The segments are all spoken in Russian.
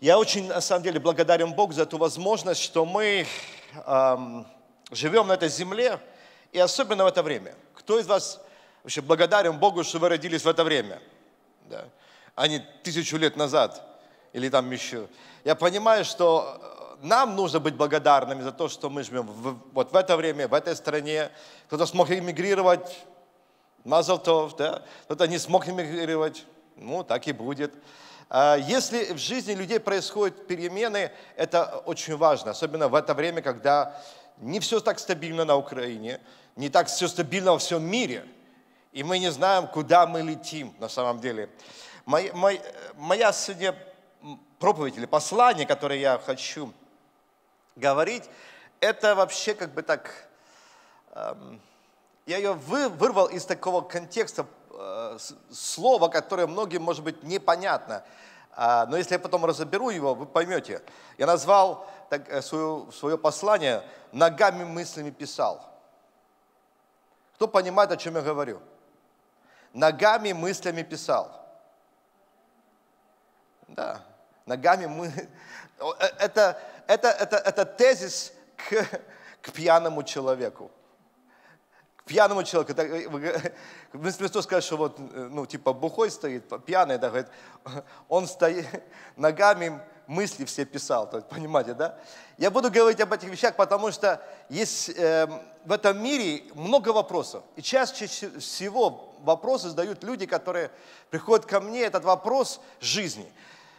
Я очень, на самом деле, благодарен Богу за эту возможность, что мы эм, живем на этой земле, и особенно в это время. Кто из вас вообще благодарен Богу, что вы родились в это время? Да. А не тысячу лет назад или там еще. Я понимаю, что э, нам нужно быть благодарными за то, что мы живем в, вот в это время, в этой стране. Кто-то смог эмигрировать, Мазалтов, да? кто-то не смог эмигрировать, ну так и будет. А, если в жизни людей происходят перемены, это очень важно, особенно в это время, когда не все так стабильно на Украине, не так все стабильно во всем мире, и мы не знаем, куда мы летим на самом деле. Моя, моя, моя сегодня проповедь или послание, которое я хочу говорить, это вообще как бы так, эм, я ее вырвал из такого контекста Э, слово, которое многим может быть непонятно. А, но если я потом разоберу его, вы поймете. Я назвал так, э, свое, свое послание «Ногами мыслями писал». Кто понимает, о чем я говорю? Ногами мыслями писал. Да, ногами мы... Э, это, это, это, это тезис к, к пьяному человеку пьяному человеку, так, вместо того сказать, что вот, э, ну, типа, бухой стоит, пьяный, да, говорит, он стоит, ногами мысли все писал, то есть, понимаете, да? Я буду говорить об этих вещах, потому что есть э, в этом мире много вопросов. И чаще всего вопросы задают люди, которые приходят ко мне, этот вопрос жизни.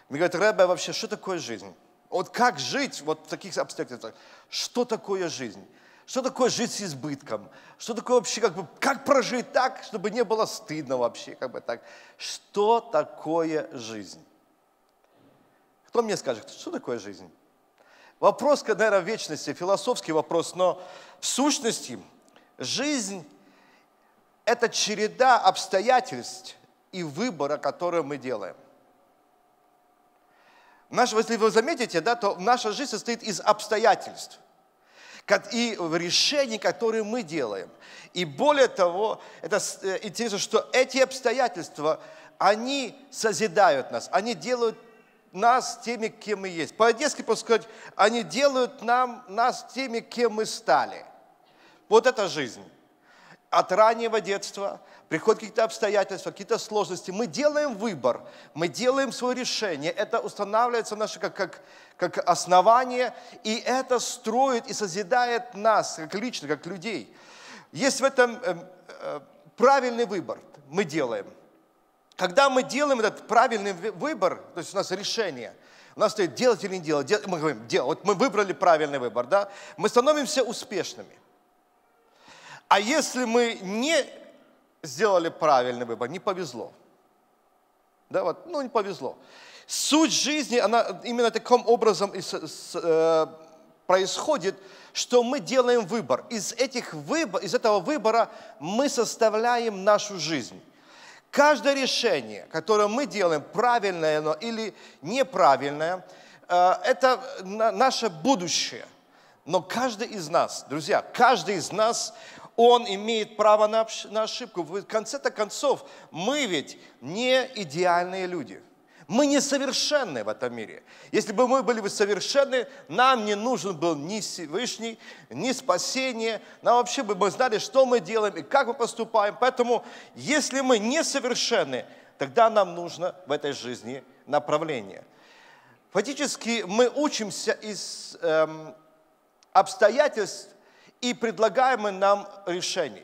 Мне говорят, Рэбе, вообще, что такое жизнь? Вот как жить вот в таких обстоятельствах? Что такое жизнь? Что такое жить с избытком? Что такое вообще, как бы, как прожить так, чтобы не было стыдно вообще, как бы так? Что такое жизнь? Кто мне скажет, что такое жизнь? Вопрос, наверное, в вечности, философский вопрос, но в сущности жизнь – это череда обстоятельств и выбора, которые мы делаем. Наш, если вы заметите, да, то наша жизнь состоит из обстоятельств и в решении, которые мы делаем. И более того, это э, интересно, что эти обстоятельства, они созидают нас, они делают нас теми, кем мы есть. По-одесски, сказать, они делают нам, нас теми, кем мы стали. Вот это жизнь. От раннего детства, приходят какие-то обстоятельства, какие-то сложности, мы делаем выбор, мы делаем свое решение, это устанавливается наше как, как, как основание, и это строит и созидает нас, как лично, как людей. Есть в этом э, э, правильный выбор, мы делаем. Когда мы делаем этот правильный выбор, то есть у нас решение – у нас стоит делать или не делать. делать мы говорим, делать. Вот мы выбрали правильный выбор, да? Мы становимся успешными. А если мы не сделали правильный выбор, не повезло. Да, вот, ну, не повезло. Суть жизни, она именно таким образом и с, с, э, происходит, что мы делаем выбор. Из, этих выбор. из этого выбора мы составляем нашу жизнь. Каждое решение, которое мы делаем, правильное оно или неправильное, э, это на, наше будущее. Но каждый из нас, друзья, каждый из нас, он имеет право на, на ошибку. В конце-то концов, мы ведь не идеальные люди. Мы несовершенны в этом мире. Если бы мы были бы совершенны, нам не нужен был ни Всевышний, ни спасение. Нам вообще бы мы знали, что мы делаем и как мы поступаем. Поэтому, если мы несовершенны, тогда нам нужно в этой жизни направление. Фактически мы учимся из эм, обстоятельств и предлагаемых нам решений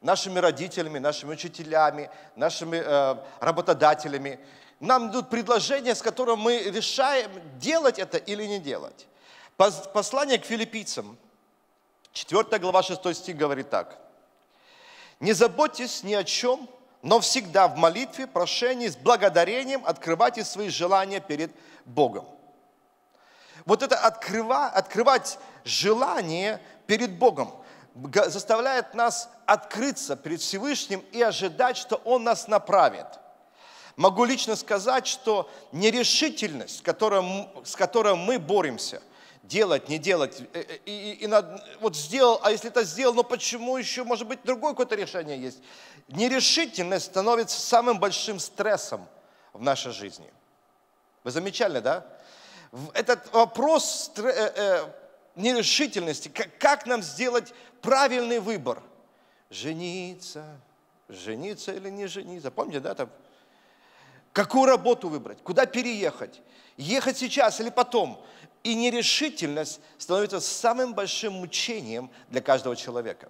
нашими родителями, нашими учителями, нашими э, работодателями. Нам идут предложения, с которым мы решаем, делать это или не делать. Послание к филиппийцам, 4 глава 6 стих говорит так. «Не заботьтесь ни о чем, но всегда в молитве, прошении, с благодарением открывайте свои желания перед Богом». Вот это открыва, открывать желание – перед Богом, заставляет нас открыться перед Всевышним и ожидать, что Он нас направит. Могу лично сказать, что нерешительность, с которой мы боремся, делать, не делать, э, э, и, и, и над, вот сделал, а если это сделал, но ну почему еще, может быть, другое какое-то решение есть. Нерешительность становится самым большим стрессом в нашей жизни. Вы замечали, да? Этот вопрос э, нерешительности, как, как нам сделать правильный выбор. Жениться, жениться или не жениться. Помните, да, там? Какую работу выбрать, куда переехать, ехать сейчас или потом. И нерешительность становится самым большим мучением для каждого человека.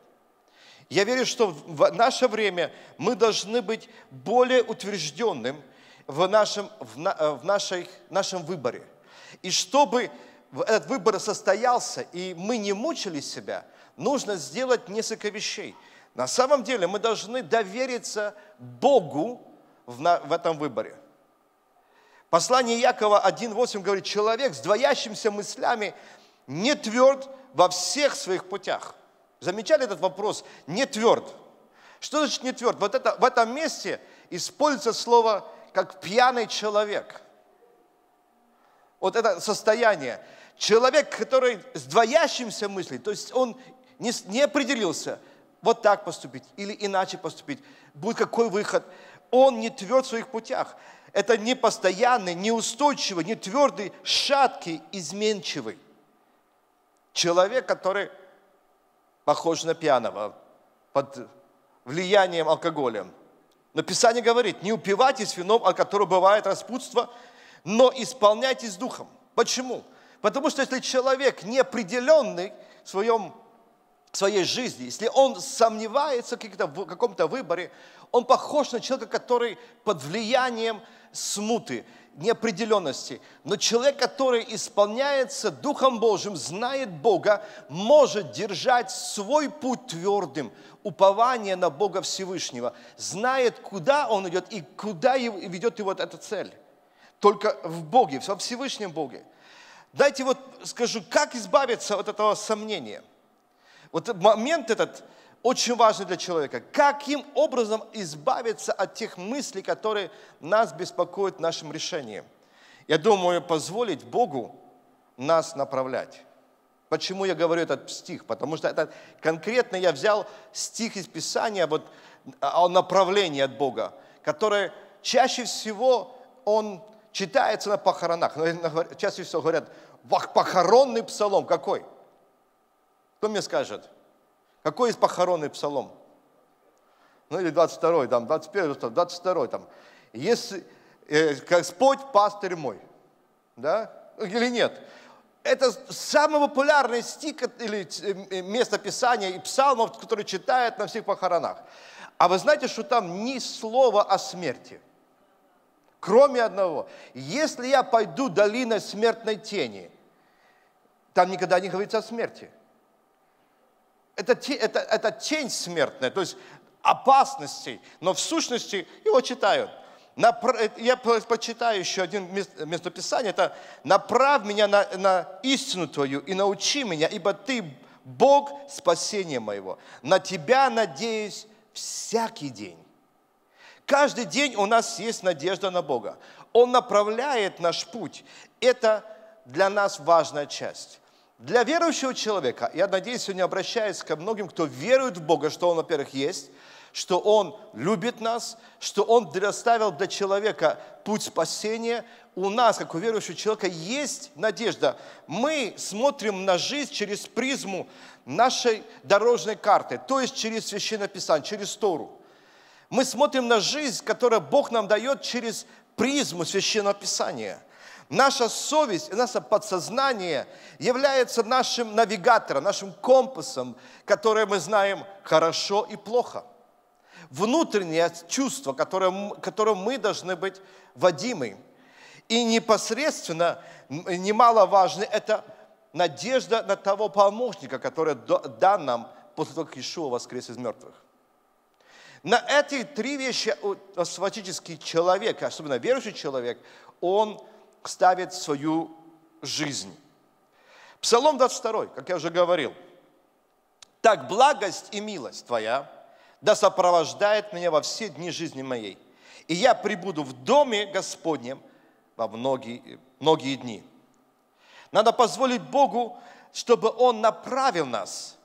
Я верю, что в наше время мы должны быть более утвержденным в нашем, в на, э, в нашей, нашем выборе. И чтобы этот выбор состоялся, и мы не мучили себя, нужно сделать несколько вещей. На самом деле мы должны довериться Богу в, этом выборе. Послание Якова 1.8 говорит, человек с двоящимися мыслями не тверд во всех своих путях. Замечали этот вопрос? Не тверд. Что значит не тверд? Вот это, в этом месте используется слово как пьяный человек. Вот это состояние. Человек, который с двоящимся мыслит, то есть он не, не определился, вот так поступить или иначе поступить, будет какой выход, он не тверд в своих путях. Это непостоянный, неустойчивый, не твердый, шаткий, изменчивый. Человек, который похож на пьяного, под влиянием алкоголя. Но Писание говорит, не упивайтесь вином, от которого бывает распутство, но исполняйтесь духом. Почему? Потому что если человек неопределенный в своем своей жизни, если он сомневается в каком-то выборе, он похож на человека, который под влиянием смуты, неопределенности. Но человек, который исполняется Духом Божьим, знает Бога, может держать свой путь твердым, упование на Бога Всевышнего, знает, куда он идет и куда ведет его эта цель. Только в Боге, во Всевышнем Боге. Дайте вот скажу, как избавиться от этого сомнения. Вот момент этот очень важный для человека. Каким образом избавиться от тех мыслей, которые нас беспокоят в нашем решении? Я думаю, позволить Богу нас направлять. Почему я говорю этот стих? Потому что это конкретно я взял стих из Писания вот, а, о направлении от Бога, которое чаще всего он читается на похоронах. Но чаще всего говорят, похоронный псалом какой? Кто мне скажет? Какой из похоронный псалом? Ну или 22-й, там, 21-й, 22-й, там. Если, э, Господь пастырь мой, да? Или нет? Это самый популярный стих или э, место Писания и псалмов, который читают на всех похоронах. А вы знаете, что там ни слова о смерти, кроме одного. Если я пойду долиной смертной тени, там никогда не говорится о смерти. Это, это, это тень смертная, то есть опасностей, но в сущности его читают. Э, я почитаю еще один мест, местописание, это «Направь меня на, на истину Твою и научи меня, ибо Ты Бог спасения моего. На Тебя надеюсь всякий день». Каждый день у нас есть надежда на Бога. Он направляет наш путь. Это для нас важная часть. Для верующего человека, я надеюсь, сегодня обращаюсь ко многим, кто верует в Бога, что Он, во-первых, есть, что Он любит нас, что Он предоставил для человека путь спасения. У нас, как у верующего человека, есть надежда. Мы смотрим на жизнь через призму нашей дорожной карты, то есть через Священное Писание, через Тору. Мы смотрим на жизнь, которую Бог нам дает через призму Священного Писания – Наша совесть, наше подсознание является нашим навигатором, нашим компасом, который мы знаем хорошо и плохо. Внутреннее чувство, которым, которым мы должны быть водимы. И непосредственно, немаловажно, это надежда на того помощника, который дан нам после того, как Ишуа воскрес из мертвых. На эти три вещи святический человек, особенно верующий человек, он ставит свою жизнь. Псалом 22, как я уже говорил. «Так благость и милость Твоя да сопровождает меня во все дни жизни моей, и я прибуду в доме Господнем во многие, многие дни». Надо позволить Богу, чтобы Он направил нас.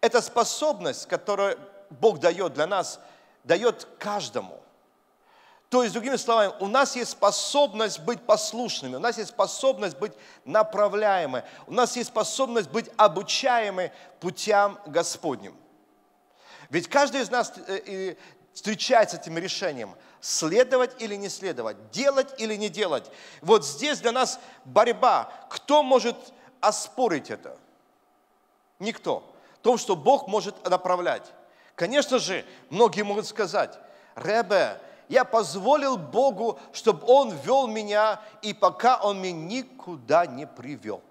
Эта способность, которую Бог дает для нас, дает каждому – то есть, другими словами, у нас есть способность быть послушными, у нас есть способность быть направляемой, у нас есть способность быть обучаемой путям Господним. Ведь каждый из нас э, встречается с этим решением – следовать или не следовать, делать или не делать. Вот здесь для нас борьба. Кто может оспорить это? Никто. Том, что Бог может направлять. Конечно же, многие могут сказать, «Ребе, я позволил Богу, чтобы Он вел меня, и пока Он меня никуда не привел.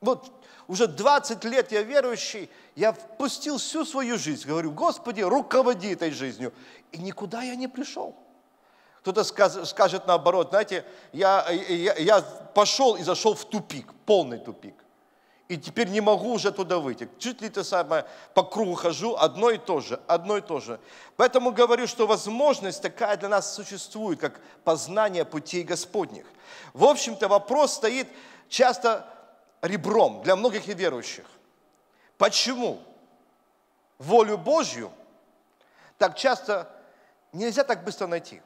Вот уже 20 лет я верующий, я впустил всю свою жизнь. Говорю, Господи, руководи этой жизнью. И никуда я не пришел. Кто-то скажет наоборот, знаете, я, я, я пошел и зашел в тупик, полный тупик и теперь не могу уже туда выйти. Чуть ли то самое, по кругу хожу, одно и то же, одно и то же. Поэтому говорю, что возможность такая для нас существует, как познание путей Господних. В общем-то, вопрос стоит часто ребром для многих неверующих. Почему волю Божью так часто нельзя так быстро найти?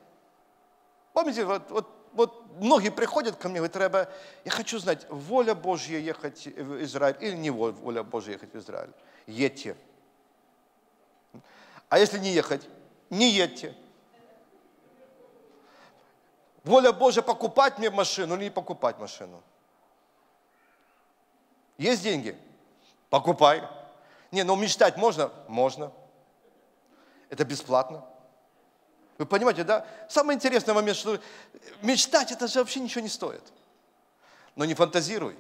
Помните, вот, вот вот многие приходят ко мне, говорят, Рэбе, я хочу знать, воля Божья ехать в Израиль или не воля Божья ехать в Израиль? Едьте. А если не ехать? Не едьте. Воля Божья покупать мне машину или не покупать машину? Есть деньги? Покупай. Не, ну мечтать можно? Можно. Это бесплатно. Вы понимаете, да? Самый интересный момент, что мечтать это же вообще ничего не стоит. Но не фантазируй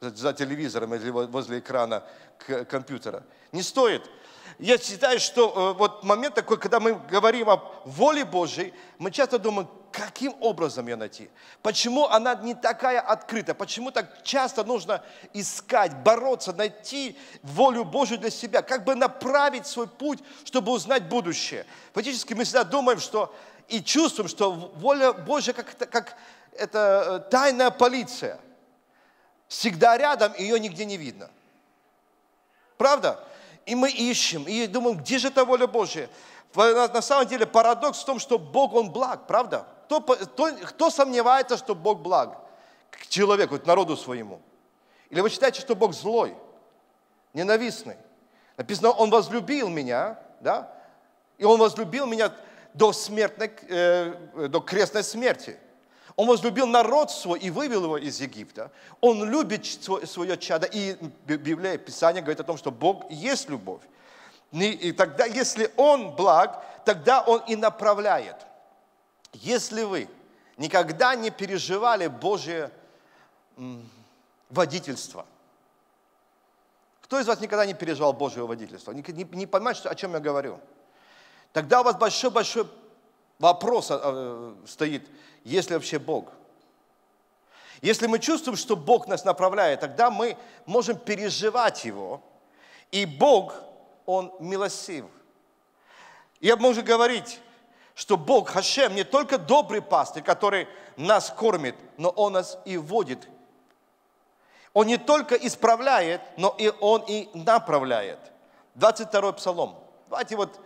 за, телевизором или возле экрана компьютера. Не стоит. Я считаю, что э, вот момент такой, когда мы говорим о воле Божьей, мы часто думаем, каким образом ее найти? Почему она не такая открыта? Почему так часто нужно искать, бороться, найти волю Божью для себя? Как бы направить свой путь, чтобы узнать будущее? Фактически мы всегда думаем, что и чувствуем, что воля Божья как, как это э, тайная полиция. Всегда рядом, ее нигде не видно. Правда? И мы ищем, и думаем, где же эта воля Божья? На самом деле парадокс в том, что Бог, Он благ, правда? Кто, кто, кто сомневается, что Бог благ? К человеку, к народу своему. Или вы считаете, что Бог злой, ненавистный? Написано, Он возлюбил меня, да? И Он возлюбил меня до, смертной, э, до крестной смерти – он возлюбил народ свой и вывел его из Египта. Он любит свое чадо. И Библия, Писание говорит о том, что Бог есть любовь. И тогда, если Он благ, тогда Он и направляет. Если вы никогда не переживали Божье водительство, кто из вас никогда не переживал Божьего водительства? Не, не, не что, о чем я говорю. Тогда у вас большой-большой вопрос а, а, стоит, есть ли вообще Бог? Если мы чувствуем, что Бог нас направляет, тогда мы можем переживать Его. И Бог, Он милостив. Я могу говорить, что Бог Хашем не только добрый пастырь, который нас кормит, но Он нас и водит. Он не только исправляет, но и Он и направляет. 22 Псалом. Давайте вот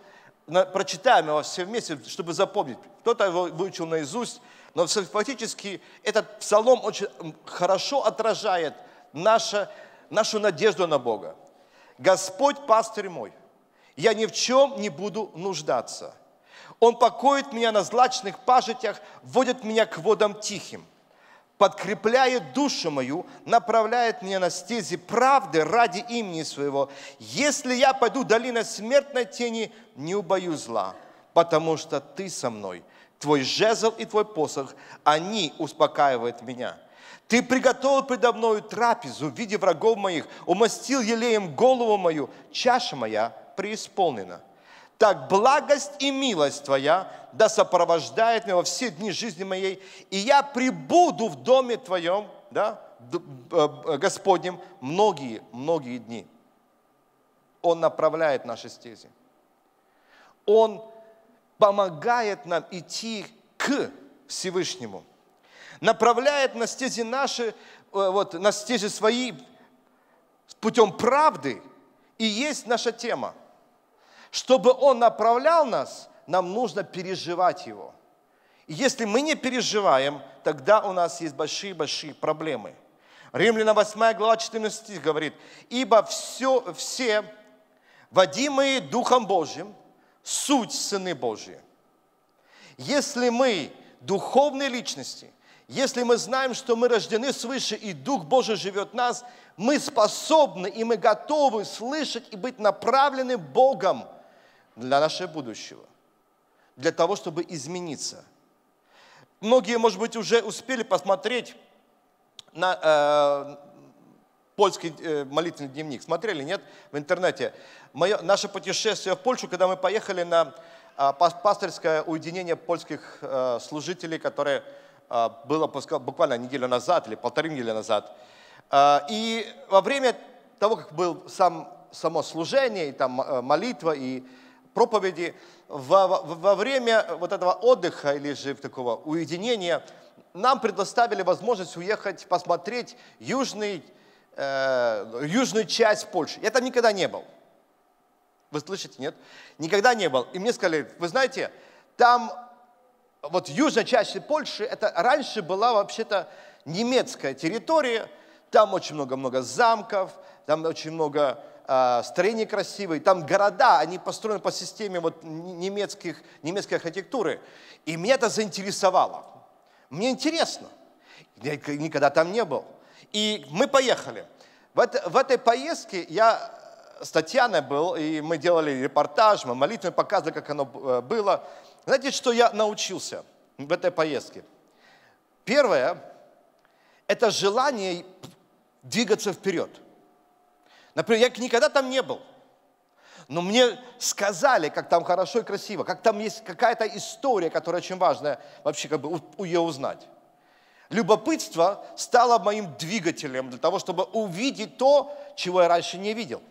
прочитаем его все вместе, чтобы запомнить. Кто-то его выучил наизусть, но фактически этот псалом очень хорошо отражает наше, нашу надежду на Бога. «Господь пастырь мой, я ни в чем не буду нуждаться. Он покоит меня на злачных пажитях, вводит меня к водам тихим подкрепляет душу мою, направляет меня на стези правды ради имени своего. Если я пойду долина смертной тени, не убою зла, потому что ты со мной. Твой жезл и твой посох, они успокаивают меня. Ты приготовил предо мною трапезу в виде врагов моих, умастил елеем голову мою, чаша моя преисполнена – так благость и милость Твоя да сопровождает меня во все дни жизни моей, и я прибуду в доме Твоем, да, э, Господнем, многие, многие дни. Он направляет наши стези. Он помогает нам идти к Всевышнему. Направляет на стези наши, э, вот, на стези свои путем правды. И есть наша тема – чтобы Он направлял нас, нам нужно переживать Его. И если мы не переживаем, тогда у нас есть большие-большие проблемы. Римляна 8 глава 14 стих говорит, «Ибо все, все, водимые Духом Божьим, суть Сыны Божьи». Если мы духовные личности, если мы знаем, что мы рождены свыше и Дух Божий живет в нас, мы способны и мы готовы слышать и быть направлены Богом – для нашего будущего, для того, чтобы измениться. Многие, может быть, уже успели посмотреть на э, польский э, молитвенный дневник. Смотрели, нет, в интернете? Мое, наше путешествие в Польшу, когда мы поехали на э, а, пасторское уединение польских э, служителей, которое э, было буквально неделю назад или полторы недели назад. Э, и во время того, как был сам само служение, и там э, молитва, и проповеди, во, во, во время вот этого отдыха или же такого уединения нам предоставили возможность уехать посмотреть южный, э, южную часть Польши. Я там никогда не был. Вы слышите, нет? Никогда не был. И мне сказали, вы знаете, там вот южная часть Польши, это раньше была вообще-то немецкая территория, там очень много-много замков, там очень много а, строение красивое, там города, они построены по системе вот немецких, немецкой архитектуры. И меня это заинтересовало. Мне интересно. Я никогда там не был. И мы поехали. В, это, в этой поездке я с Татьяной был, и мы делали репортаж, мы молитвы показывали, как оно э, было. Знаете, что я научился в этой поездке? Первое – это желание двигаться вперед – Например, я никогда там не был. Но мне сказали, как там хорошо и красиво, как там есть какая-то история, которая очень важная, вообще как бы у, у ее узнать. Любопытство стало моим двигателем для того, чтобы увидеть то, чего я раньше не видел.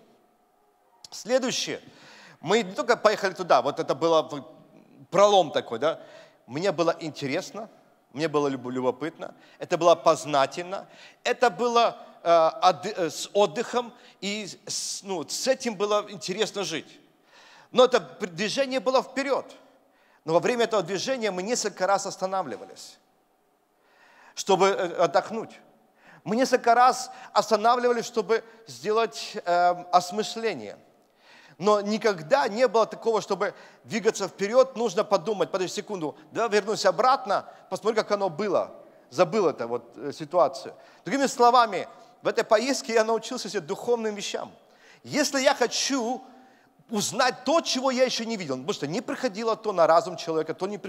Следующее. Мы не только поехали туда, вот это был пролом такой, да. Мне было интересно, мне было любопытно, это было познательно, это было Э, э, с отдыхом, и с, ну, с этим было интересно жить. Но это движение было вперед. Но во время этого движения мы несколько раз останавливались, чтобы э, отдохнуть. Мы несколько раз останавливались, чтобы сделать э, осмысление. Но никогда не было такого, чтобы двигаться вперед, нужно подумать, подожди секунду, да, вернусь обратно, посмотри, как оно было, забыл это, вот ситуацию. Другими словами, в этой поездке я научился себе духовным вещам. Если я хочу узнать то, чего я еще не видел, потому что не приходило то на разум человека, то не,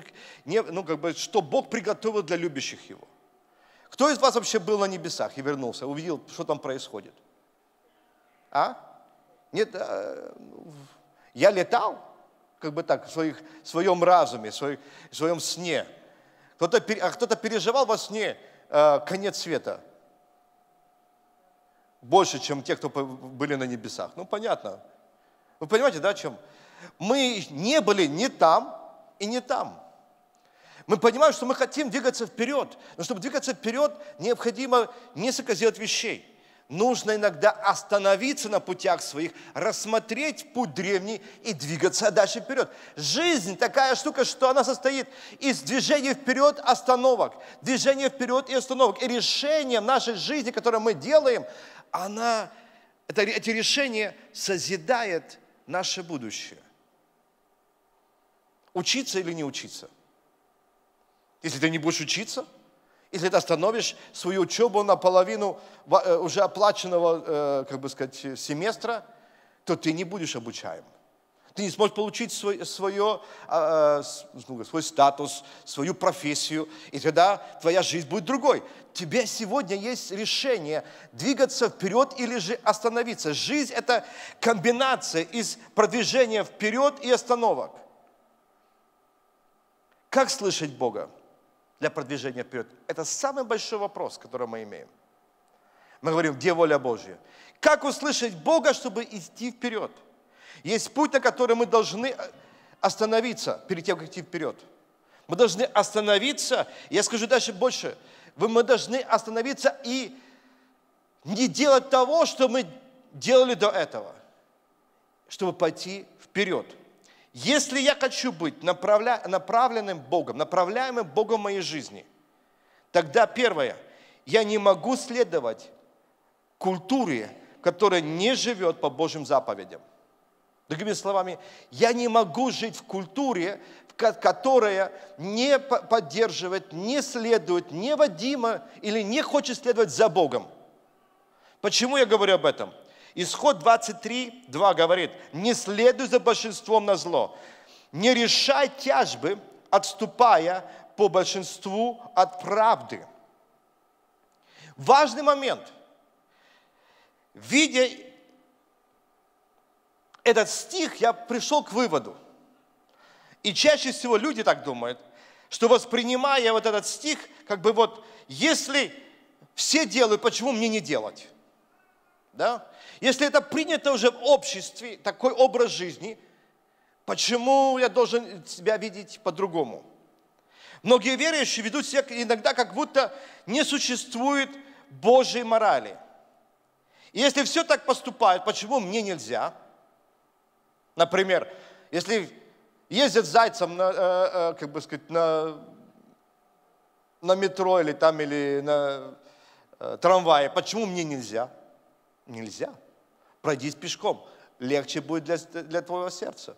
не ну, как бы, что Бог приготовил для любящих его. Кто из вас вообще был на небесах и вернулся, увидел, что там происходит? А? Нет, а, я летал, как бы так, в, своих, в своем разуме, в, своих, в своем сне. Кто-то, а кто-то переживал во сне э, конец света – больше, чем те, кто были на небесах. Ну, понятно. Вы понимаете, да, о чем? Мы не были ни там и не там. Мы понимаем, что мы хотим двигаться вперед. Но чтобы двигаться вперед, необходимо несколько сделать вещей. Нужно иногда остановиться на путях своих, рассмотреть путь древний и двигаться дальше вперед. Жизнь такая штука, что она состоит из движения вперед, остановок, движения вперед и остановок. И решением нашей жизни, которое мы делаем, она, это, эти решения созидает наше будущее. Учиться или не учиться? Если ты не будешь учиться, если ты остановишь свою учебу наполовину э, уже оплаченного, э, как бы сказать, семестра, то ты не будешь обучаем. Ты не сможешь получить свой, свое, э, свой статус, свою профессию, и тогда твоя жизнь будет другой. Тебе сегодня есть решение двигаться вперед или же остановиться. Жизнь – это комбинация из продвижения вперед и остановок. Как слышать Бога для продвижения вперед? Это самый большой вопрос, который мы имеем. Мы говорим, где воля Божья? Как услышать Бога, чтобы идти вперед? – есть путь, на который мы должны э, остановиться перед тем, как идти вперед. Мы должны остановиться, я скажу дальше больше, мы должны остановиться и не делать того, что мы делали до этого, чтобы пойти вперед. Если я хочу быть направля, направленным Богом, направляемым Богом в моей жизни, тогда первое, я не могу следовать культуре, которая не живет по Божьим заповедям. Другими словами, я не могу жить в культуре, которая не поддерживает, не следует не Вадима или не хочет следовать за Богом. Почему я говорю об этом? Исход 23, 2 говорит, не следуй за большинством на зло, не решай тяжбы, отступая по большинству от правды. Важный момент. Видя этот стих, я пришел к выводу. И чаще всего люди так думают, что воспринимая вот этот стих, как бы вот, если все делают, почему мне не делать? Да? Если это принято уже в обществе, такой образ жизни, почему я должен себя видеть по-другому? Многие верующие ведут себя иногда как будто не существует Божьей морали. И если все так поступают, почему мне нельзя – Например, если ездят зайцем на, э, э, как бы сказать, на, на метро или там, или на э, трамвае, почему мне нельзя? Нельзя. Пройдись пешком. Легче будет для, для твоего сердца.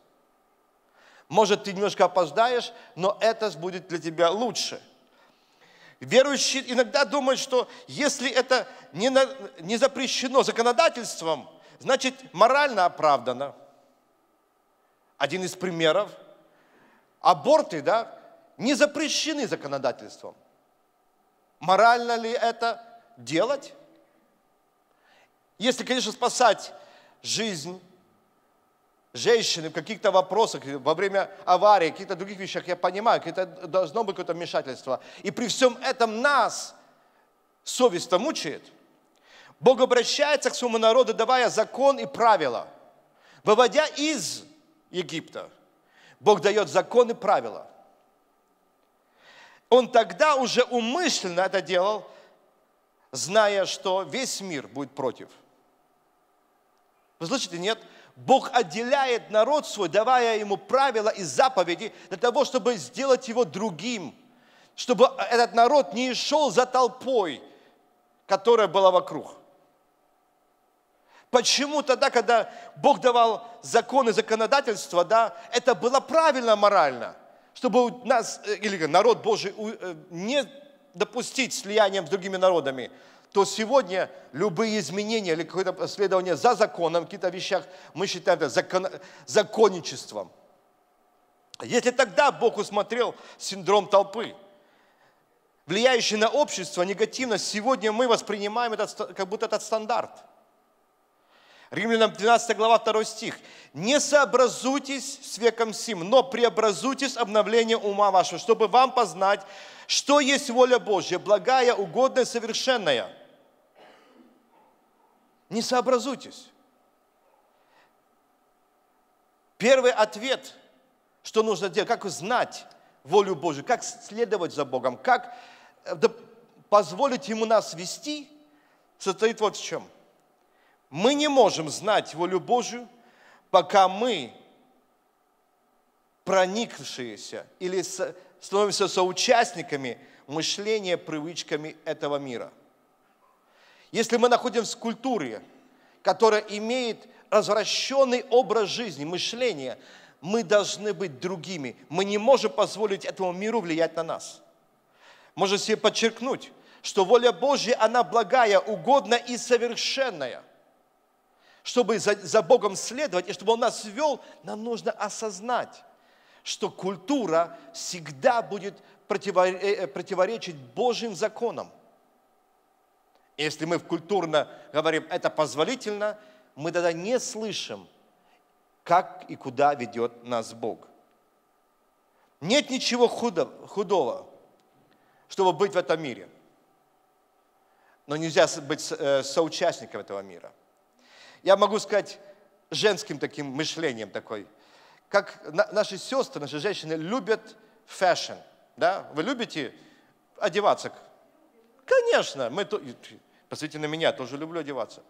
Может, ты немножко опоздаешь, но это будет для тебя лучше. Верующие иногда думают, что если это не, на, не запрещено законодательством, значит морально оправдано – один из примеров. Аборты, да, не запрещены законодательством. Морально ли это делать? Если, конечно, спасать жизнь женщины в каких-то вопросах, во время аварии, в каких-то других вещах, я понимаю, это должно быть какое-то вмешательство. И при всем этом нас совесть-то мучает. Бог обращается к своему народу, давая закон и правила, выводя из Египта. Бог дает законы, правила. Он тогда уже умышленно это делал, зная, что весь мир будет против. Вы слышите, нет? Бог отделяет народ свой, давая ему правила и заповеди для того, чтобы сделать его другим, чтобы этот народ не шел за толпой, которая была вокруг. Почему тогда, когда Бог давал законы, законодательство, да, это было правильно морально, чтобы нас, э, или народ Божий, э, не допустить слиянием с другими народами, то сегодня любые изменения или какое-то последование за законом, какие-то вещах, мы считаем это закон, законничеством. Если тогда Бог усмотрел синдром толпы, влияющий на общество негативно, сегодня мы воспринимаем этот, как будто этот стандарт – Римлянам 12 глава 2 стих. «Не сообразуйтесь с веком сим, но преобразуйтесь обновление ума вашего, чтобы вам познать, что есть воля Божья, благая, угодная, совершенная». Не сообразуйтесь. Первый ответ, что нужно делать, как знать волю Божью, как следовать за Богом, как э, позволить Ему нас вести, состоит вот в чем – мы не можем знать волю Божию, пока мы, проникшиеся или становимся соучастниками мышления привычками этого мира. Если мы находимся в культуре, которая имеет развращенный образ жизни, мышление, мы должны быть другими. Мы не можем позволить этому миру влиять на нас. Можно себе подчеркнуть, что воля Божья, она благая, угодная и совершенная – чтобы за, за Богом следовать и чтобы Он нас вел, нам нужно осознать, что культура всегда будет э, э, противоречить Божьим законам. Если мы культурно говорим «это позволительно», мы тогда не слышим, как и куда ведет нас Бог. Нет ничего худого, чтобы быть в этом мире. Но нельзя быть э, соучастником этого мира – я могу сказать, женским таким мышлением такой. Как наши сестры, наши женщины любят фэшн. Да? Вы любите одеваться? Конечно, мы то... Посмотрите на меня, тоже люблю одеваться.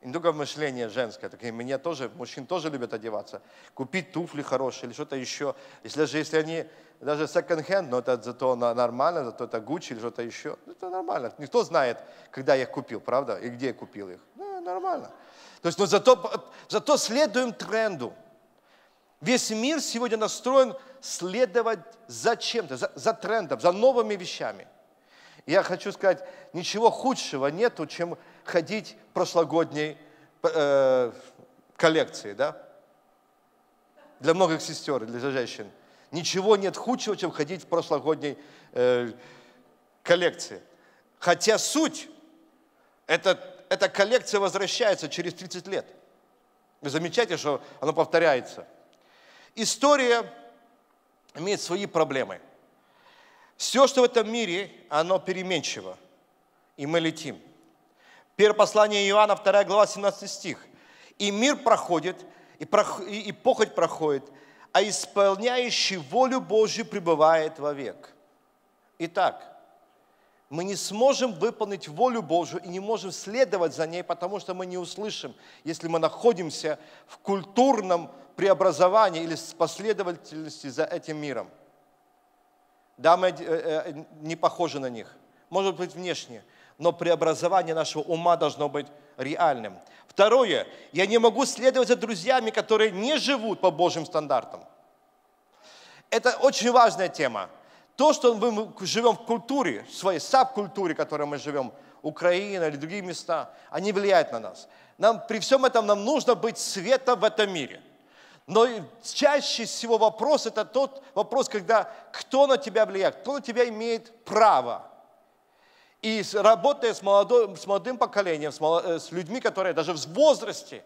И только мышление женское, так и меня тоже, мужчин тоже любят одеваться. Купить туфли хорошие или что-то еще. Если даже если они, даже секонд-хенд, но это зато нормально, зато это Гуччи или что-то еще. Ну, это нормально. Никто знает, когда я их купил, правда? И где я купил их. Ну, нормально. То есть, но зато, зато следуем тренду. Весь мир сегодня настроен следовать за чем-то, за, за трендом, за новыми вещами. Я хочу сказать, ничего худшего нету, чем ходить прошлогодней э, коллекции, да? Для многих сестер, для женщин. Ничего нет худшего, чем ходить в прошлогодней э, коллекции. Хотя суть – это эта коллекция возвращается через 30 лет. Вы замечаете, что она повторяется. История имеет свои проблемы. Все, что в этом мире, оно переменчиво. И мы летим. Первое послание Иоанна, 2 глава, 17 стих. «И мир проходит, и, прох... и похоть проходит, а исполняющий волю Божью пребывает вовек». Итак, мы не сможем выполнить волю Божью и не можем следовать за ней, потому что мы не услышим, если мы находимся в культурном преобразовании или последовательности за этим миром. Да, мы э, э, не похожи на них, может быть, внешне, но преобразование нашего ума должно быть реальным. Второе, я не могу следовать за друзьями, которые не живут по Божьим стандартам. Это очень важная тема то, что мы живем в культуре, в своей саб-культуре, в которой мы живем, Украина или другие места, они влияют на нас. Нам, при всем этом нам нужно быть светом в этом мире. Но чаще всего вопрос – это тот вопрос, когда кто на тебя влияет, кто на тебя имеет право. И работая с, молодой, с молодым поколением, с, молод, э, с людьми, которые даже в возрасте,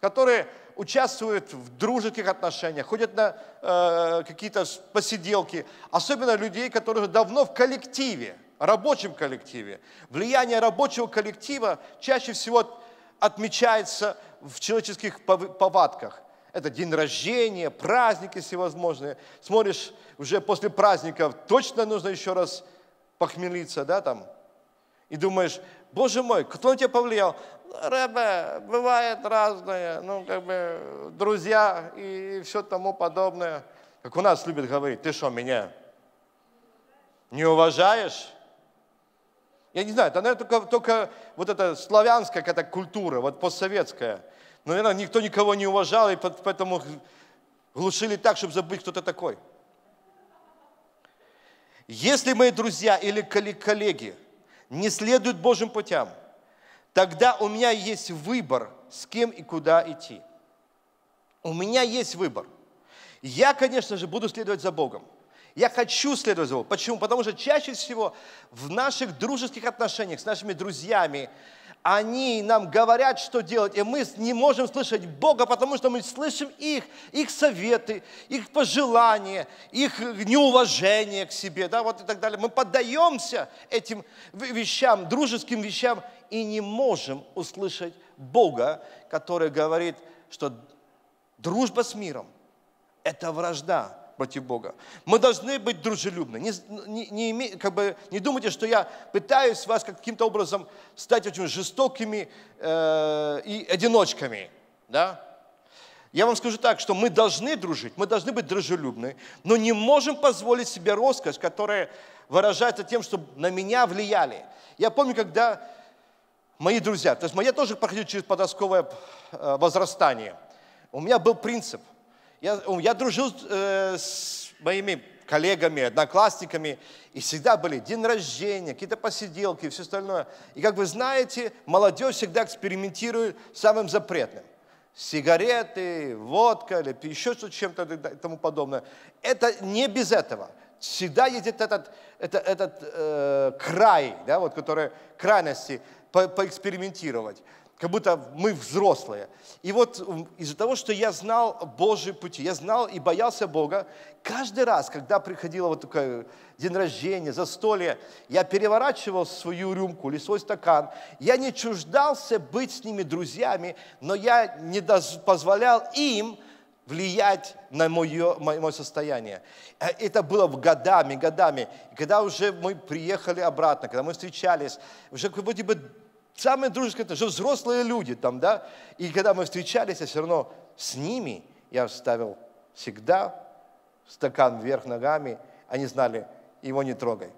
которые участвуют в дружеских отношениях, ходят на э, какие-то посиделки, особенно людей, которые давно в коллективе, рабочем коллективе. Влияние рабочего коллектива чаще всего отмечается в человеческих повадках. Это день рождения, праздники всевозможные. Смотришь, уже после праздников точно нужно еще раз похмелиться, да, там. И думаешь, боже мой, кто на тебя повлиял? Рэбе, бывает разное, ну, как бы, друзья и, и все тому подобное. Как у нас любят говорить, ты что, меня не уважаешь? Я не знаю, это, наверное, только, только вот эта славянская какая-то культура, вот постсоветская. Ну, наверное, никто никого не уважал, и поэтому глушили так, чтобы забыть, кто ты такой. Если мои друзья или коллеги не следуют Божьим путям – тогда у меня есть выбор, с кем и куда идти. У меня есть выбор. Я, конечно же, буду следовать за Богом. Я хочу следовать за Богом. Почему? Потому что чаще всего в наших дружеских отношениях с нашими друзьями, они нам говорят, что делать, и мы не можем слышать Бога, потому что мы слышим их, их советы, их пожелания, их неуважение к себе, да, вот и так далее. Мы поддаемся этим вещам, дружеским вещам, и не можем услышать Бога, который говорит, что дружба с миром – это вражда против Бога. Мы должны быть дружелюбны. Не, не, не, как бы, не думайте, что я пытаюсь вас каким-то образом стать очень жестокими э, и одиночками. Да? Я вам скажу так, что мы должны дружить, мы должны быть дружелюбны, но не можем позволить себе роскошь, которая выражается тем, что на меня влияли. Я помню, когда мои друзья, то есть я тоже проходил через подростковое э, возрастание, у меня был принцип – я, я дружил э, с моими коллегами, одноклассниками, и всегда были день рождения, какие-то посиделки и все остальное. И как вы знаете, молодежь всегда экспериментирует самым запретным. Сигареты, водка или еще что-то чем-то и тому подобное. Это не без этого. Всегда есть этот, этот, этот э, край, да, вот, который крайности, по, поэкспериментировать как будто мы взрослые. И вот из-за того, что я знал Божьи пути, я знал и боялся Бога, каждый раз, когда приходило вот такое день рождения, застолье, я переворачивал свою рюмку или свой стакан, я не чуждался быть с ними друзьями, но я не позволял им влиять на мое, мое состояние. Э, это было годами, годами. И когда уже мы приехали обратно, когда мы встречались, уже как будто бы Самые дружеские отношения, что взрослые люди там, да. И когда мы встречались, я все равно с ними я ставил всегда стакан вверх ногами. Они знали, его не трогай.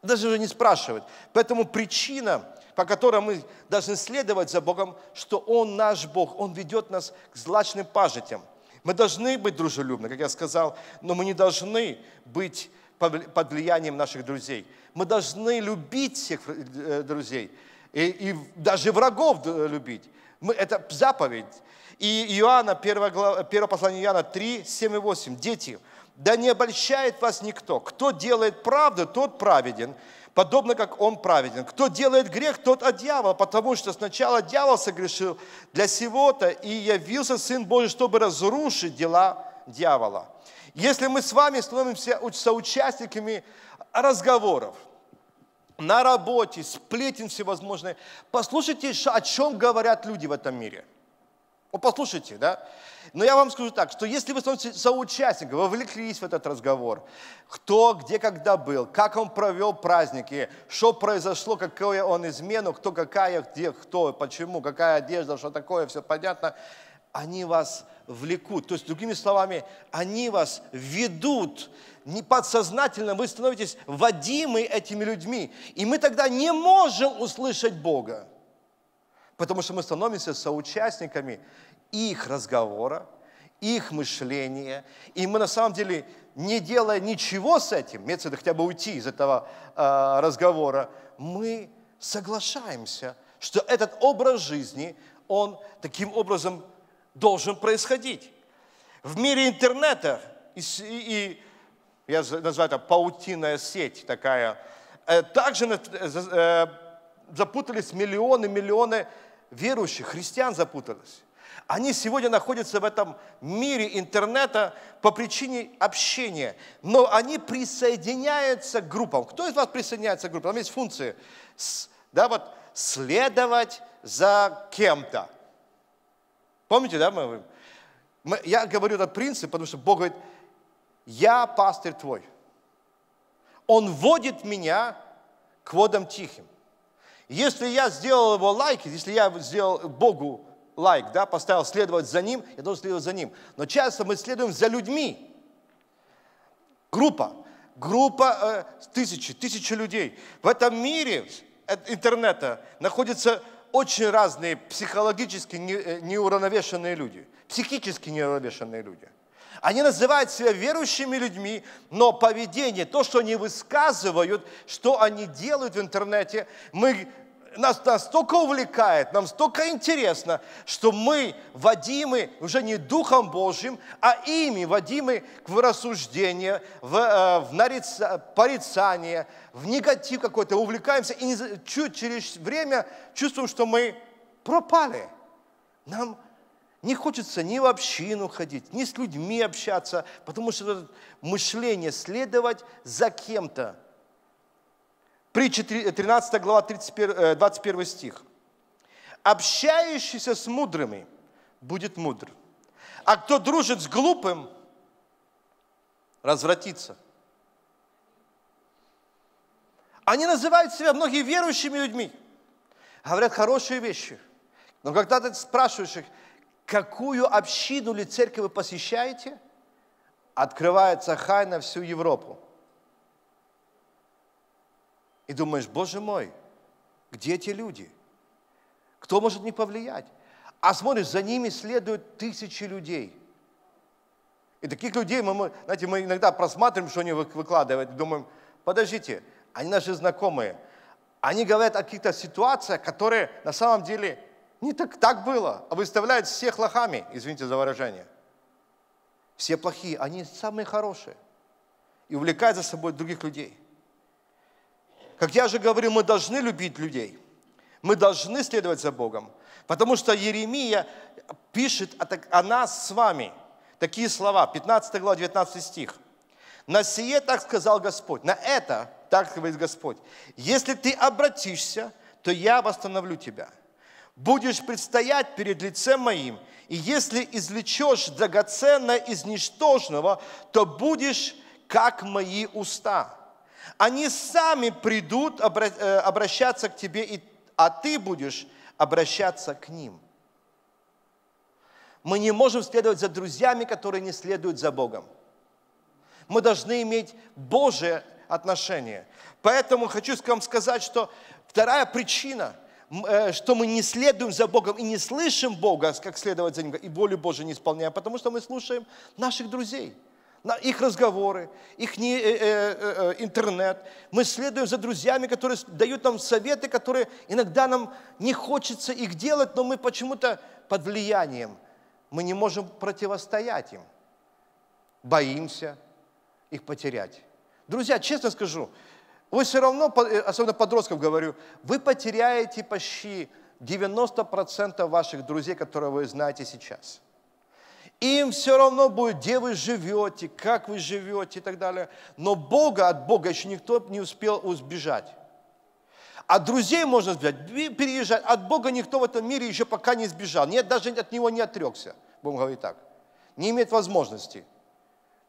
Даже уже не спрашивать. Поэтому причина, по которой мы должны следовать за Богом, что Он наш Бог, Он ведет нас к злачным пажитям. Мы должны быть дружелюбны, как я сказал, но мы не должны быть под влиянием наших друзей. Мы должны любить всех э, друзей и, и даже врагов э, любить. Мы, это заповедь. И Иоанна, 1, 1 послание Иоанна 3, 7 и 8. «Дети, да не обольщает вас никто. Кто делает правду, тот праведен, подобно как он праведен. Кто делает грех, тот от дьявола, потому что сначала дьявол согрешил для сего-то, и явился Сын Божий, чтобы разрушить дела дьявола». Если мы с вами становимся соучастниками разговоров – на работе, сплетен всевозможные. Послушайте, о чем говорят люди в этом мире. Ну, послушайте, да? Но я вам скажу так, что если вы становитесь соучастником, вы вовлеклись в этот разговор, кто, где, когда был, как он провел праздники, что произошло, какое он измену, кто какая, где, кто, почему, какая одежда, что такое, все понятно, они вас влекут. То есть, другими словами, они вас ведут. Не подсознательно вы становитесь водимы этими людьми. И мы тогда не можем услышать Бога, потому что мы становимся соучастниками их разговора, их мышления. И мы на самом деле, не делая ничего с этим, имеется в виду хотя бы уйти из этого э, разговора, мы соглашаемся, что этот образ жизни, он таким образом должен происходить. В мире интернета и, и я называю это паутинная сеть такая, э, также э, э, запутались миллионы, миллионы верующих, христиан запутались. Они сегодня находятся в этом мире интернета по причине общения. Но они присоединяются к группам. Кто из вас присоединяется к группам? Там есть функции. да, вот, следовать за кем-то. Помните, да, мы, мы, я говорю этот принцип, потому что Бог говорит, я пастырь твой. Он водит меня к водам тихим. Если я сделал его лайк, если я сделал Богу лайк, да, поставил следовать за ним, я должен следовать за ним. Но часто мы следуем за людьми. Группа, группа э, тысячи, тысячи людей. В этом мире э, интернета находится очень разные психологически э, неуравновешенные люди, психически неуравновешенные люди. Они называют себя верующими людьми, но поведение, то, что они высказывают, что они делают в интернете, мы нас настолько увлекает, нам столько интересно, что мы водимы уже не Духом Божьим, а ими водимы в рассуждение, э, в, в нарица, порицание, в негатив какой-то, увлекаемся, и не, чуть через время чувствуем, что мы пропали. Нам не хочется ни в общину ходить, ни с людьми общаться, потому что мышление следовать за кем-то – Притча э, 13 глава 31, 21 э, стих. «Общающийся с мудрыми будет мудр, а кто дружит с глупым, развратится». Они называют себя многие верующими людьми, говорят хорошие вещи. Но когда ты спрашиваешь их, какую общину или церковь вы посещаете, открывается хай на всю Европу – и думаешь, боже мой, где эти люди? Кто может не повлиять? А смотришь, за ними следуют тысячи людей. И таких людей мы, знаете, мы иногда просматриваем, что они выкладывают, и думаем, подождите, они наши знакомые. Они говорят о каких-то ситуациях, которые на самом деле не так, так было, а выставляют всех лохами, извините за выражение. Все плохие, они самые хорошие. И увлекают за собой других людей. Как я же говорю, мы должны любить людей. Мы должны следовать за Богом. Потому что Еремия пишет о нас с вами такие слова. 15 глава, 19 стих. «На сие так сказал Господь, на это так говорит Господь, если ты обратишься, то я восстановлю тебя. Будешь предстоять перед лицем моим, и если извлечешь драгоценное из ничтожного, то будешь как мои уста. Они сами придут э, обращаться к тебе, а ты будешь обращаться к ним. Мы не можем следовать за друзьями, которые не следуют за Богом. Мы должны иметь Божие отношение. Поэтому хочу вам сказать, что вторая причина, э, что мы не следуем за Богом и не слышим Бога, как следовать за Ним, и волю Божию не исполняем, потому что мы слушаем наших друзей – их разговоры, их не, э, э, э, э, интернет. Мы следуем за друзьями, которые дают нам советы, которые иногда нам не хочется их делать, но мы почему-то под влиянием. Мы не можем противостоять им. Боимся их потерять. Друзья, честно скажу, вы все равно, э, особенно подросткам говорю, вы потеряете почти 90% ваших друзей, которые вы знаете сейчас – им все равно будет, где вы живете, как вы живете и так далее. Но Бога от Бога еще никто не успел убежать. От друзей можно сбежать, переезжать. От Бога никто в этом мире еще пока не сбежал. Нет, даже от Него не отрекся, будем говорить так. Не имеет возможности.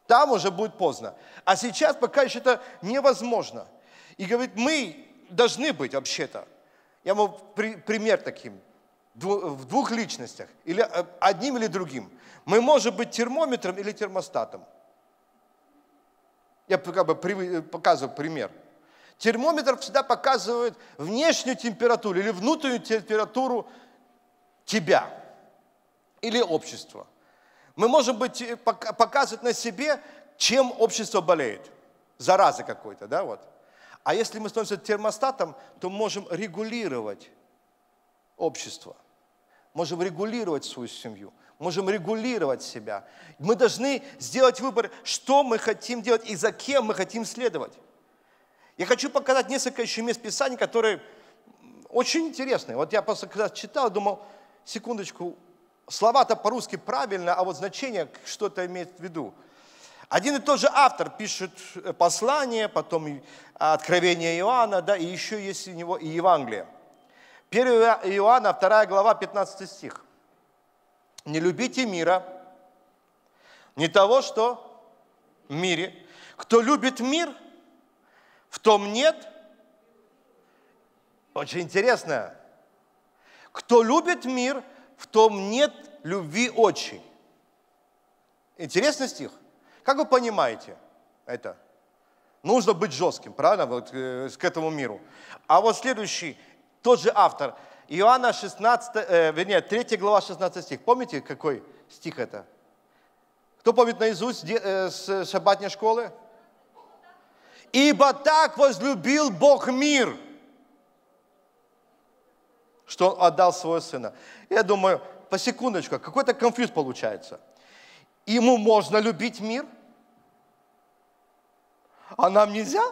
Там уже будет поздно. А сейчас пока еще это невозможно. И говорит, мы должны быть вообще-то. Я вам пример таким в двух личностях, или э, одним или другим. Мы можем быть термометром или термостатом. Я как бы э, показываю пример. Термометр всегда показывает внешнюю температуру или внутреннюю температуру тебя или общества. Мы можем быть, э, показывать на себе, чем общество болеет. Зараза какой-то, да, вот. А если мы становимся термостатом, то можем регулировать общество – можем регулировать свою семью, можем регулировать себя. Мы должны сделать выбор, что мы хотим делать и за кем мы хотим следовать. Я хочу показать несколько еще мест Писаний, которые очень интересные. Вот я просто когда читал, думал, секундочку, слова-то по-русски правильно, а вот значение что-то имеет в виду. Один и тот же автор пишет э, послание, потом э, откровение Иоанна, да, и еще есть у него и Евангелие. 1 Иоанна, 2 глава, 15 стих. «Не любите мира, не того, что в мире. Кто любит мир, в том нет». Очень интересно. «Кто любит мир, в том нет любви очень». Интересный стих. Как вы понимаете это? Нужно быть жестким, правильно, вот, э, к этому миру. А вот следующий тот же автор. Иоанна 16, э, вернее, 3 глава 16 стих. Помните, какой стих это? Кто помнит наизусть э, с шаббатной школы? Ибо так возлюбил Бог мир, что Он отдал Своего Сына. Я думаю, по секундочку, какой-то конфьюз получается. Ему можно любить мир, а нам нельзя –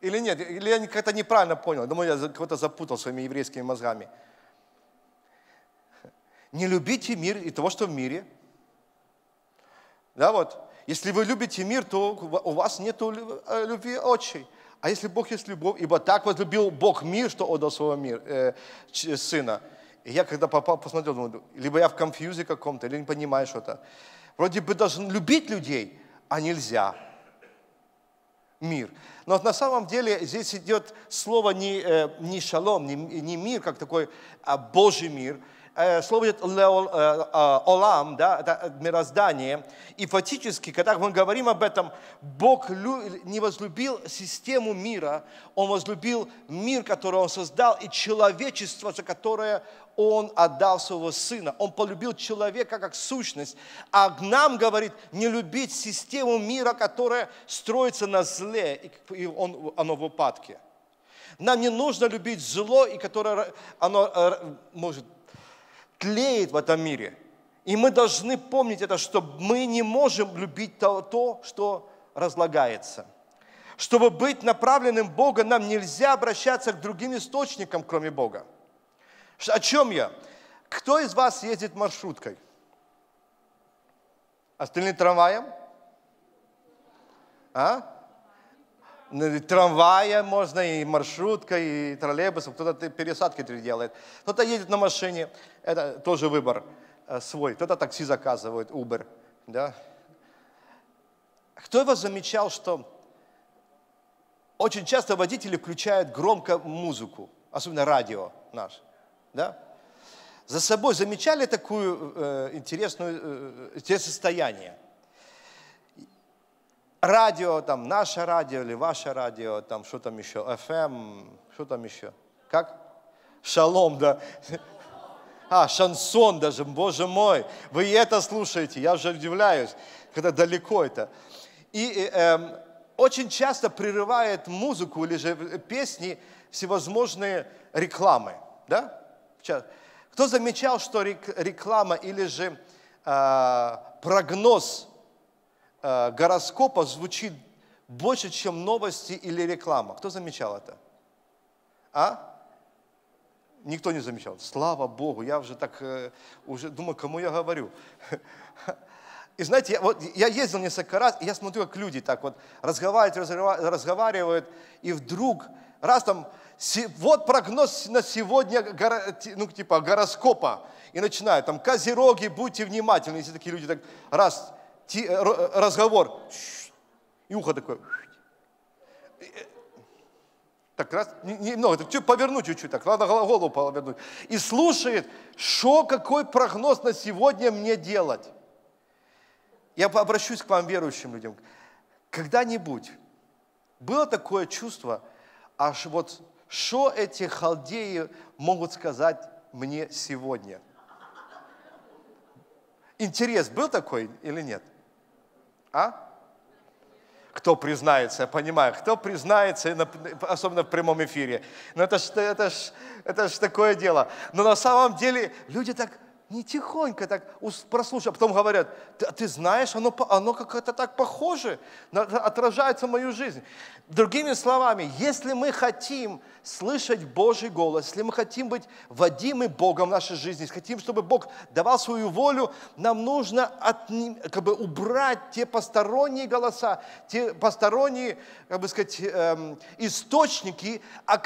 Или нет? Или я как-то неправильно понял? Думаю, я кого-то запутал своими еврейскими мозгами. Не любите мир и того, что в мире. Да, вот. Если вы любите мир, то у вас нет э, любви отчей. А если Бог есть любовь, ибо так возлюбил Бог мир, что отдал своего мир, э, сына. И я когда попал, посмотрел, думаю, либо я в конфьюзе каком-то, или не понимаю что-то. Вроде бы должен любить людей, а нельзя мир. Но на самом деле здесь идет слово не, э, не шалом, не, не мир как такой, а Божий мир. Э, слово идет леол, э, олам, да, это мироздание. И фактически, когда мы говорим об этом, Бог не возлюбил систему мира, Он возлюбил мир, который Он создал, и человечество, за которое он отдал своего сына. Он полюбил человека как сущность. А нам говорит, не любить систему мира, которая строится на зле, и он, оно в упадке. Нам не нужно любить зло, и которое оно э, может тлеет в этом мире. И мы должны помнить это, что мы не можем любить то, то что разлагается. Чтобы быть направленным Бога, нам нельзя обращаться к другим источникам, кроме Бога. О чем я? Кто из вас ездит маршруткой? Остальные трамваем? А? Ну, Трамвая можно, и маршрутка, и троллейбусом. Кто-то пересадки делает. Кто-то едет на машине. Это тоже выбор э, свой. Кто-то такси заказывает, Uber. Да? Кто его замечал, что очень часто водители включают громко музыку, особенно радио наше. Да? За собой замечали такую э, интересную, э, интересное состояние? Радио, там, наше радио или ваше радио, там, что там еще, FM, эм, что там еще? Как? Шалом, да. А, шансон даже, боже мой. Вы это слушаете, я уже удивляюсь, когда далеко это. И э, эм, очень часто прерывает музыку или же э, песни всевозможные рекламы, да? Кто замечал, что реклама или же э, прогноз э, гороскопа звучит больше, чем новости или реклама? Кто замечал это? А? Никто не замечал. Слава Богу, я уже так э, уже думаю, кому я говорю. И знаете, я, вот, я ездил несколько раз, и я смотрю, как люди так вот разговаривают, разговаривают, и вдруг раз там вот прогноз на сегодня, ну, типа гороскопа. И начинают там, козероги, будьте внимательны. Если такие люди так, раз, ти, э, разговор, и ухо такое. Э, так раз, немного, ну, так, чуть повернуть чуть-чуть, так, надо голову повернуть. И слушает, что, какой прогноз на сегодня мне делать. Я обращусь к вам, верующим людям. Когда-нибудь было такое чувство, аж вот что эти халдеи могут сказать мне сегодня? Интерес был такой или нет? А? Кто признается, я понимаю, кто признается, особенно в прямом эфире. Но ну, это ж, это ж, это ж такое дело. Но на самом деле люди так не тихонько так прослушал, а потом говорят, ты, а ты знаешь, оно, оно как-то так похоже, отражается в мою жизнь. Другими словами, если мы хотим слышать Божий голос, если мы хотим быть водимы Богом в нашей жизни, если хотим, чтобы Бог давал свою волю, нам нужно от, как бы, убрать те посторонние голоса, те посторонние, как бы сказать, эм, источники, от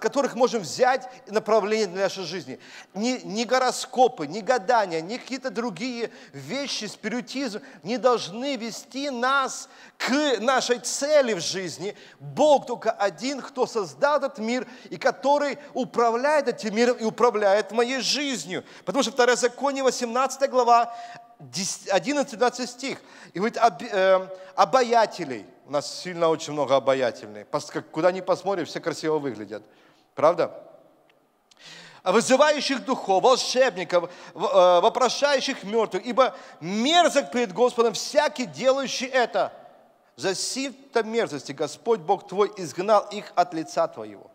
которых можем взять направление для нашей жизни. Не, не гороскоп холопы, ни гадания, ни какие-то другие вещи, спиритизм не должны вести нас к нашей цели в жизни. Бог только один, кто создал этот мир и который управляет этим миром и управляет моей жизнью. Потому что Второзаконие, 18 глава, 11-12 стих. И говорит, об, э, эм, обаятелей. У нас сильно очень много обаятельных. Куда ни посмотрим, все красиво выглядят. Правда? вызывающих духов, волшебников, э, вопрошающих мертвых, ибо мерзок пред Господом всякий, делающий это. За сито мерзости Господь Бог твой изгнал их от лица твоего.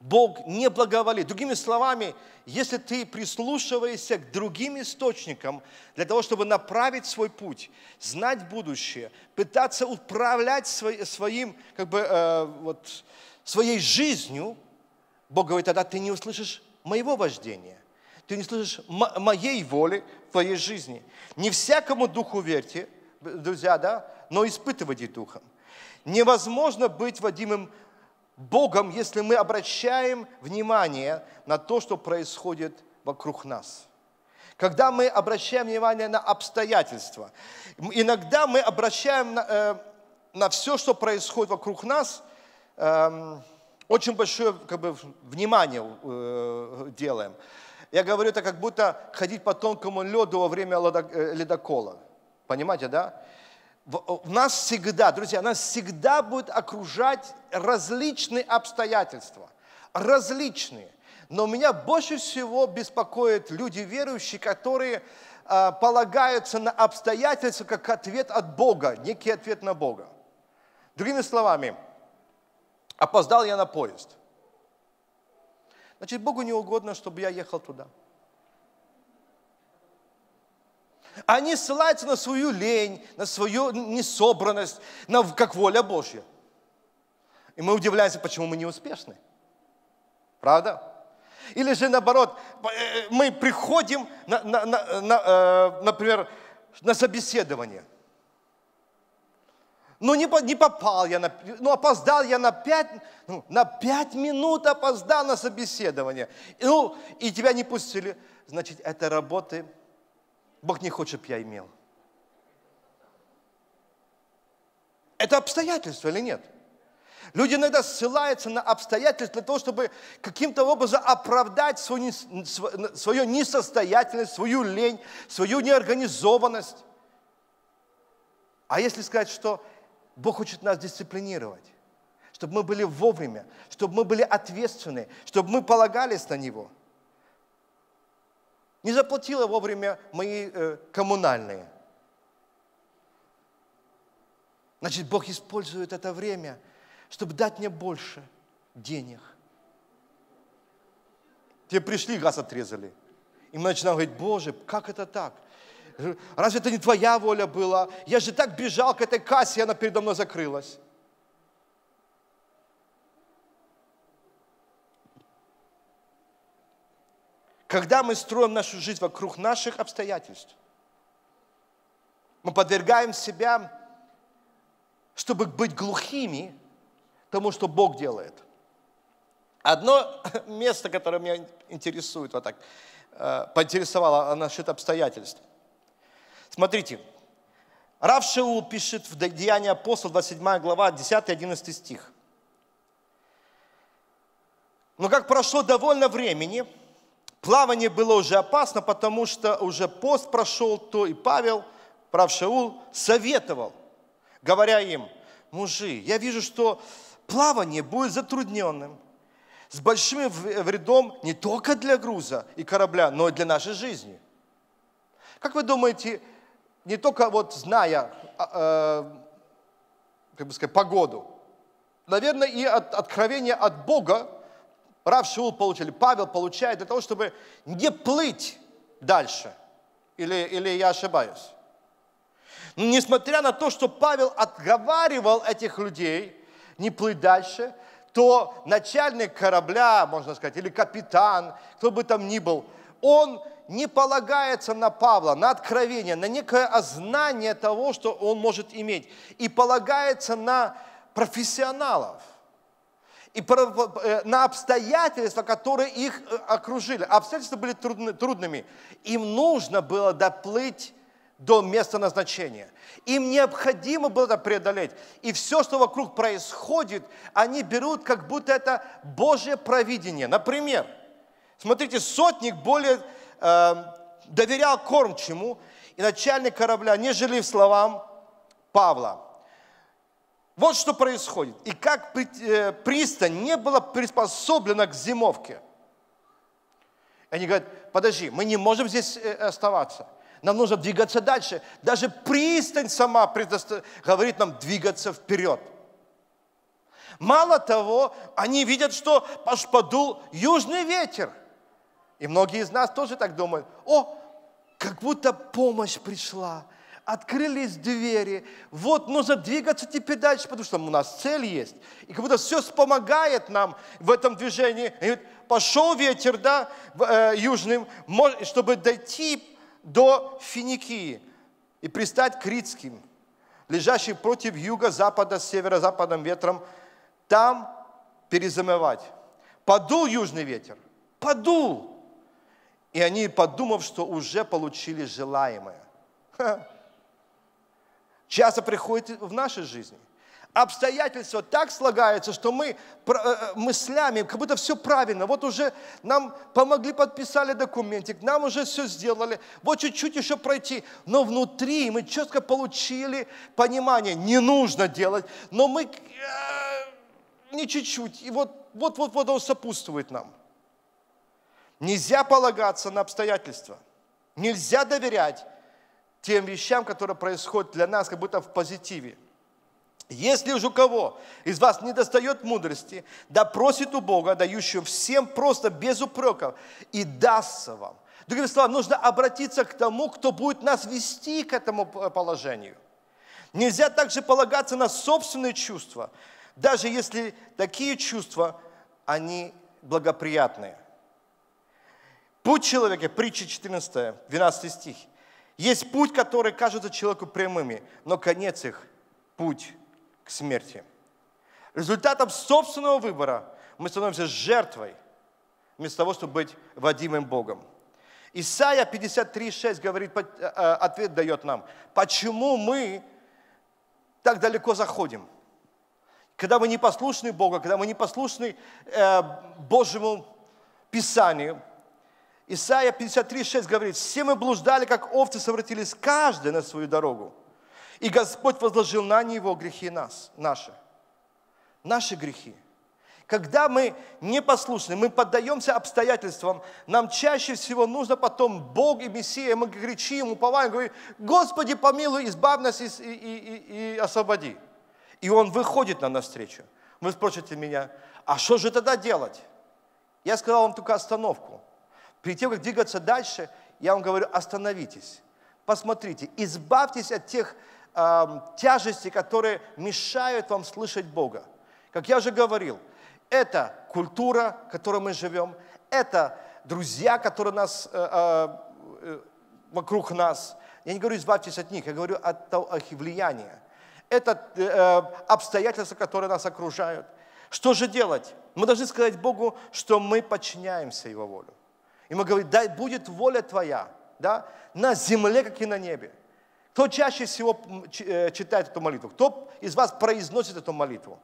Бог не благоволит. Другими словами, если ты прислушиваешься к другим источникам для того, чтобы направить свой путь, знать будущее, пытаться управлять своим, как бы, э, вот, своей жизнью – Бог говорит, тогда ты не услышишь моего вождения. Ты не слышишь моей воли в твоей жизни. Не всякому духу верьте, друзья, да, но испытывайте духом. Невозможно быть водимым Богом, если мы обращаем внимание на то, что происходит вокруг нас. Когда мы обращаем внимание на обстоятельства, иногда мы обращаем на, э, на все, что происходит вокруг нас, э, очень большое как бы, внимание э, делаем. Я говорю, это как будто ходить по тонкому леду во время э, ледокола. Понимаете, да? В, нас всегда, друзья, нас всегда будет окружать различные обстоятельства. Различные. Но меня больше всего беспокоят люди верующие, которые э, полагаются на обстоятельства как ответ от Бога, некий ответ на Бога. Другими словами, Опоздал я на поезд. Значит, Богу не угодно, чтобы я ехал туда. Они ссылаются на свою лень, на свою несобранность, на как воля Божья. И мы удивляемся, почему мы не успешны. Правда? Или же наоборот, э, мы приходим, на, на, на, на, э, например, на собеседование. Ну не, не попал я, на, ну, опоздал я на пять, ну, на пять минут опоздал на собеседование. И, ну, и тебя не пустили. Значит, это работы Бог не хочет, чтобы я имел. Это обстоятельство или нет? Люди иногда ссылаются на обстоятельства для того, чтобы каким-то образом оправдать свою, свою несостоятельность, свою лень, свою неорганизованность. А если сказать, что Бог хочет нас дисциплинировать, чтобы мы были вовремя, чтобы мы были ответственны, чтобы мы полагались на Него. Не заплатила вовремя мои э, коммунальные. Значит, Бог использует это время, чтобы дать мне больше денег. Тебе пришли, газ отрезали. И мы начинаем говорить, Боже, как это так? Разве это не твоя воля была? Я же так бежал к этой кассе, и она передо мной закрылась. Когда мы строим нашу жизнь вокруг наших обстоятельств, мы подвергаем себя, чтобы быть глухими тому, что Бог делает. Одно место, которое меня интересует, вот так, э, поинтересовало насчет обстоятельств – Смотрите, Рав Шеул пишет в Деянии апостол, 27 глава, 10-11 стих. Но как прошло довольно времени, плавание было уже опасно, потому что уже пост прошел, то и Павел, прав Шаул, советовал, говоря им, мужи, я вижу, что плавание будет затрудненным, с большим вредом не только для груза и корабля, но и для нашей жизни. Как вы думаете, не только вот зная, а, э, как бы сказать, погоду, наверное, и от, откровение от Бога Рав Шиул получили, Павел получает для того, чтобы не плыть дальше. Или, или я ошибаюсь? Но ну, несмотря на то, что Павел отговаривал этих людей не плыть дальше, то начальник корабля, можно сказать, или капитан, кто бы там ни был, он не полагается на Павла, на откровение, на некое ознание того, что он может иметь, и полагается на профессионалов и э, на обстоятельства, которые их э, окружили. Обстоятельства были трудными. Им нужно было доплыть до места назначения. Им необходимо было это преодолеть. И все, что вокруг происходит, они берут, как будто это Божье провидение. Например, смотрите, сотник более э, доверял кормчему и начальник корабля, нежели в словам Павла. Вот что происходит. И как э, пристань не была приспособлена к зимовке. Они говорят, подожди, мы не можем здесь э, оставаться. Нам нужно двигаться дальше. Даже пристань сама говорит нам двигаться вперед. Мало того, они видят, что подул южный ветер – и многие из нас тоже так думают, о, как будто помощь пришла, открылись двери, вот нужно двигаться теперь дальше, потому что у нас цель есть. И как будто все помогает нам в этом движении. И говорит, пошел ветер да, э, южным, чтобы дойти до Финикии и пристать к Критским, лежащим против юга-запада, с северо-западным ветром, там перезамывать. Подул южный ветер, подул, и они, подумав, что уже получили желаемое. Ха. Часто приходит в нашей жизни. Обстоятельства так слагаются, что мы э, э, мыслями, как будто все правильно. Вот уже нам помогли, подписали документик, нам уже все сделали. Вот чуть-чуть еще пройти. Но внутри мы четко получили понимание, не нужно делать. Но мы э, не чуть-чуть. И вот, вот, вот, вот он сопутствует нам – Нельзя полагаться на обстоятельства. Нельзя доверять тем вещам, которые происходят для нас, как будто в позитиве. Если же у кого из вас не достает мудрости, да просит у Бога, дающего всем просто без упреков, и дастся вам. Другими словами, нужно обратиться к тому, кто будет нас вести к этому положению. Нельзя также полагаться на собственные чувства, даже если такие чувства, они благоприятные. Путь человека, притча 14, 12 стих. Есть путь, который кажется человеку прямыми, но конец их – путь к смерти. Результатом собственного выбора мы становимся жертвой, вместо того, чтобы быть водимым Богом. Исайя 53,6 говорит, э, э, ответ дает нам, почему мы так далеко заходим. Когда мы не послушны Богу, когда мы не послушны э, Божьему Писанию – Исайя 53,6 говорит, «Все мы блуждали, как овцы, совратились каждый на свою дорогу, и Господь возложил на него грехи нас, наши». Наши грехи. Когда мы непослушны, мы поддаемся обстоятельствам, нам чаще всего нужно потом Бог и Мессия, мы кричим, уповаем, говорим, «Господи, помилуй, избавь нас и, и, и, и освободи». И Он выходит нам навстречу. Вы спросите меня, а что же тогда делать? Я сказал вам только остановку – Перед тем, как двигаться дальше, я вам говорю, остановитесь, посмотрите, избавьтесь от тех э, тяжестей, которые мешают вам слышать Бога. Как я уже говорил, это культура, в которой мы живем, это друзья, которые нас э, э, э вокруг нас. Я не говорю избавьтесь от них, я говорю от, от их влияния. Это э, э, обстоятельства, которые нас окружают. Что же делать? Мы должны сказать Богу, что мы подчиняемся Его волю. И мы говорим, да будет воля твоя, да, на земле, как и на небе. Кто чаще всего э, читает эту молитву? Кто из вас произносит эту молитву?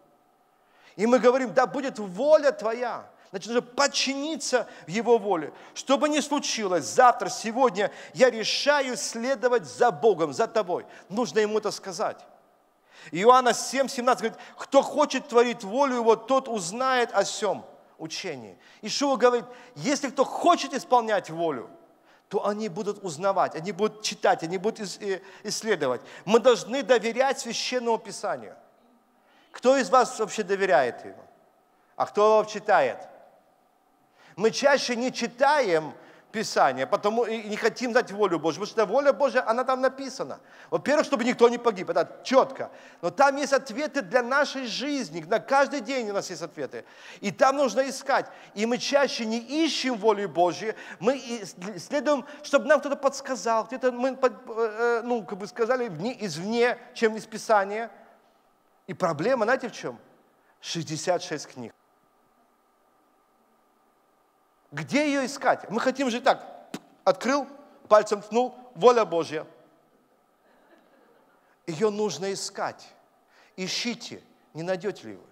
И мы говорим, да будет воля твоя. Значит, нужно подчиниться Его воле. Что бы ни случилось, завтра, сегодня, я решаю следовать за Богом, за тобой. Нужно Ему это сказать. Иоанна 7, 17 говорит, кто хочет творить волю Его, тот узнает о всем учении. Ишуа говорит, если кто хочет исполнять волю, то они будут узнавать, они будут читать, они будут э, исследовать. Мы должны доверять Священному Писанию. Кто из вас вообще доверяет его? А кто его читает? Мы чаще не читаем, Писание, потому и не хотим знать волю Божью, потому что воля Божья, она там написана. Во-первых, чтобы никто не погиб, это четко. Но там есть ответы для нашей жизни, на каждый день у нас есть ответы. И там нужно искать. И мы чаще не ищем воли Божьей, мы следуем, чтобы нам кто-то подсказал, где-то мы, э, э, ну, как бы сказали, извне, чем из Писания. И проблема, знаете в чем? 66 книг. Где ее искать? Мы хотим же так. Открыл, пальцем ткнул, воля Божья. Ее нужно искать. Ищите, не найдете ли вы.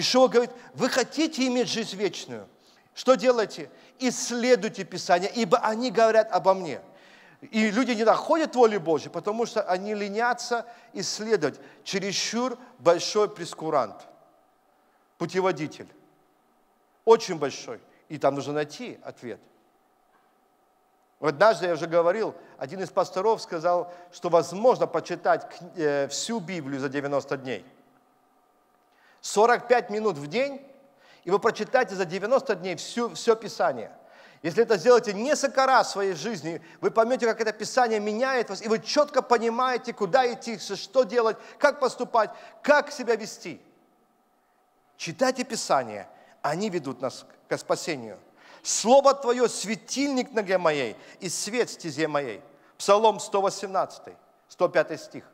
Ишуа говорит, вы хотите иметь жизнь вечную? Что делайте? Исследуйте Писание, ибо они говорят обо мне. И люди не находят воли Божьей, потому что они ленятся исследовать. Чересчур большой прескурант, путеводитель. Очень большой – и там нужно найти ответ. Однажды, я уже говорил, один из пасторов сказал, что возможно почитать э, всю Библию за 90 дней. 45 минут в день, и вы прочитаете за 90 дней всю, все Писание. Если это сделаете несколько раз в своей жизни, вы поймете, как это Писание меняет вас, и вы четко понимаете, куда идти, что делать, как поступать, как себя вести. Читайте Писание – они ведут нас к спасению. Слово Твое – светильник ноге моей и свет стезе моей. Псалом 118, 105 стих.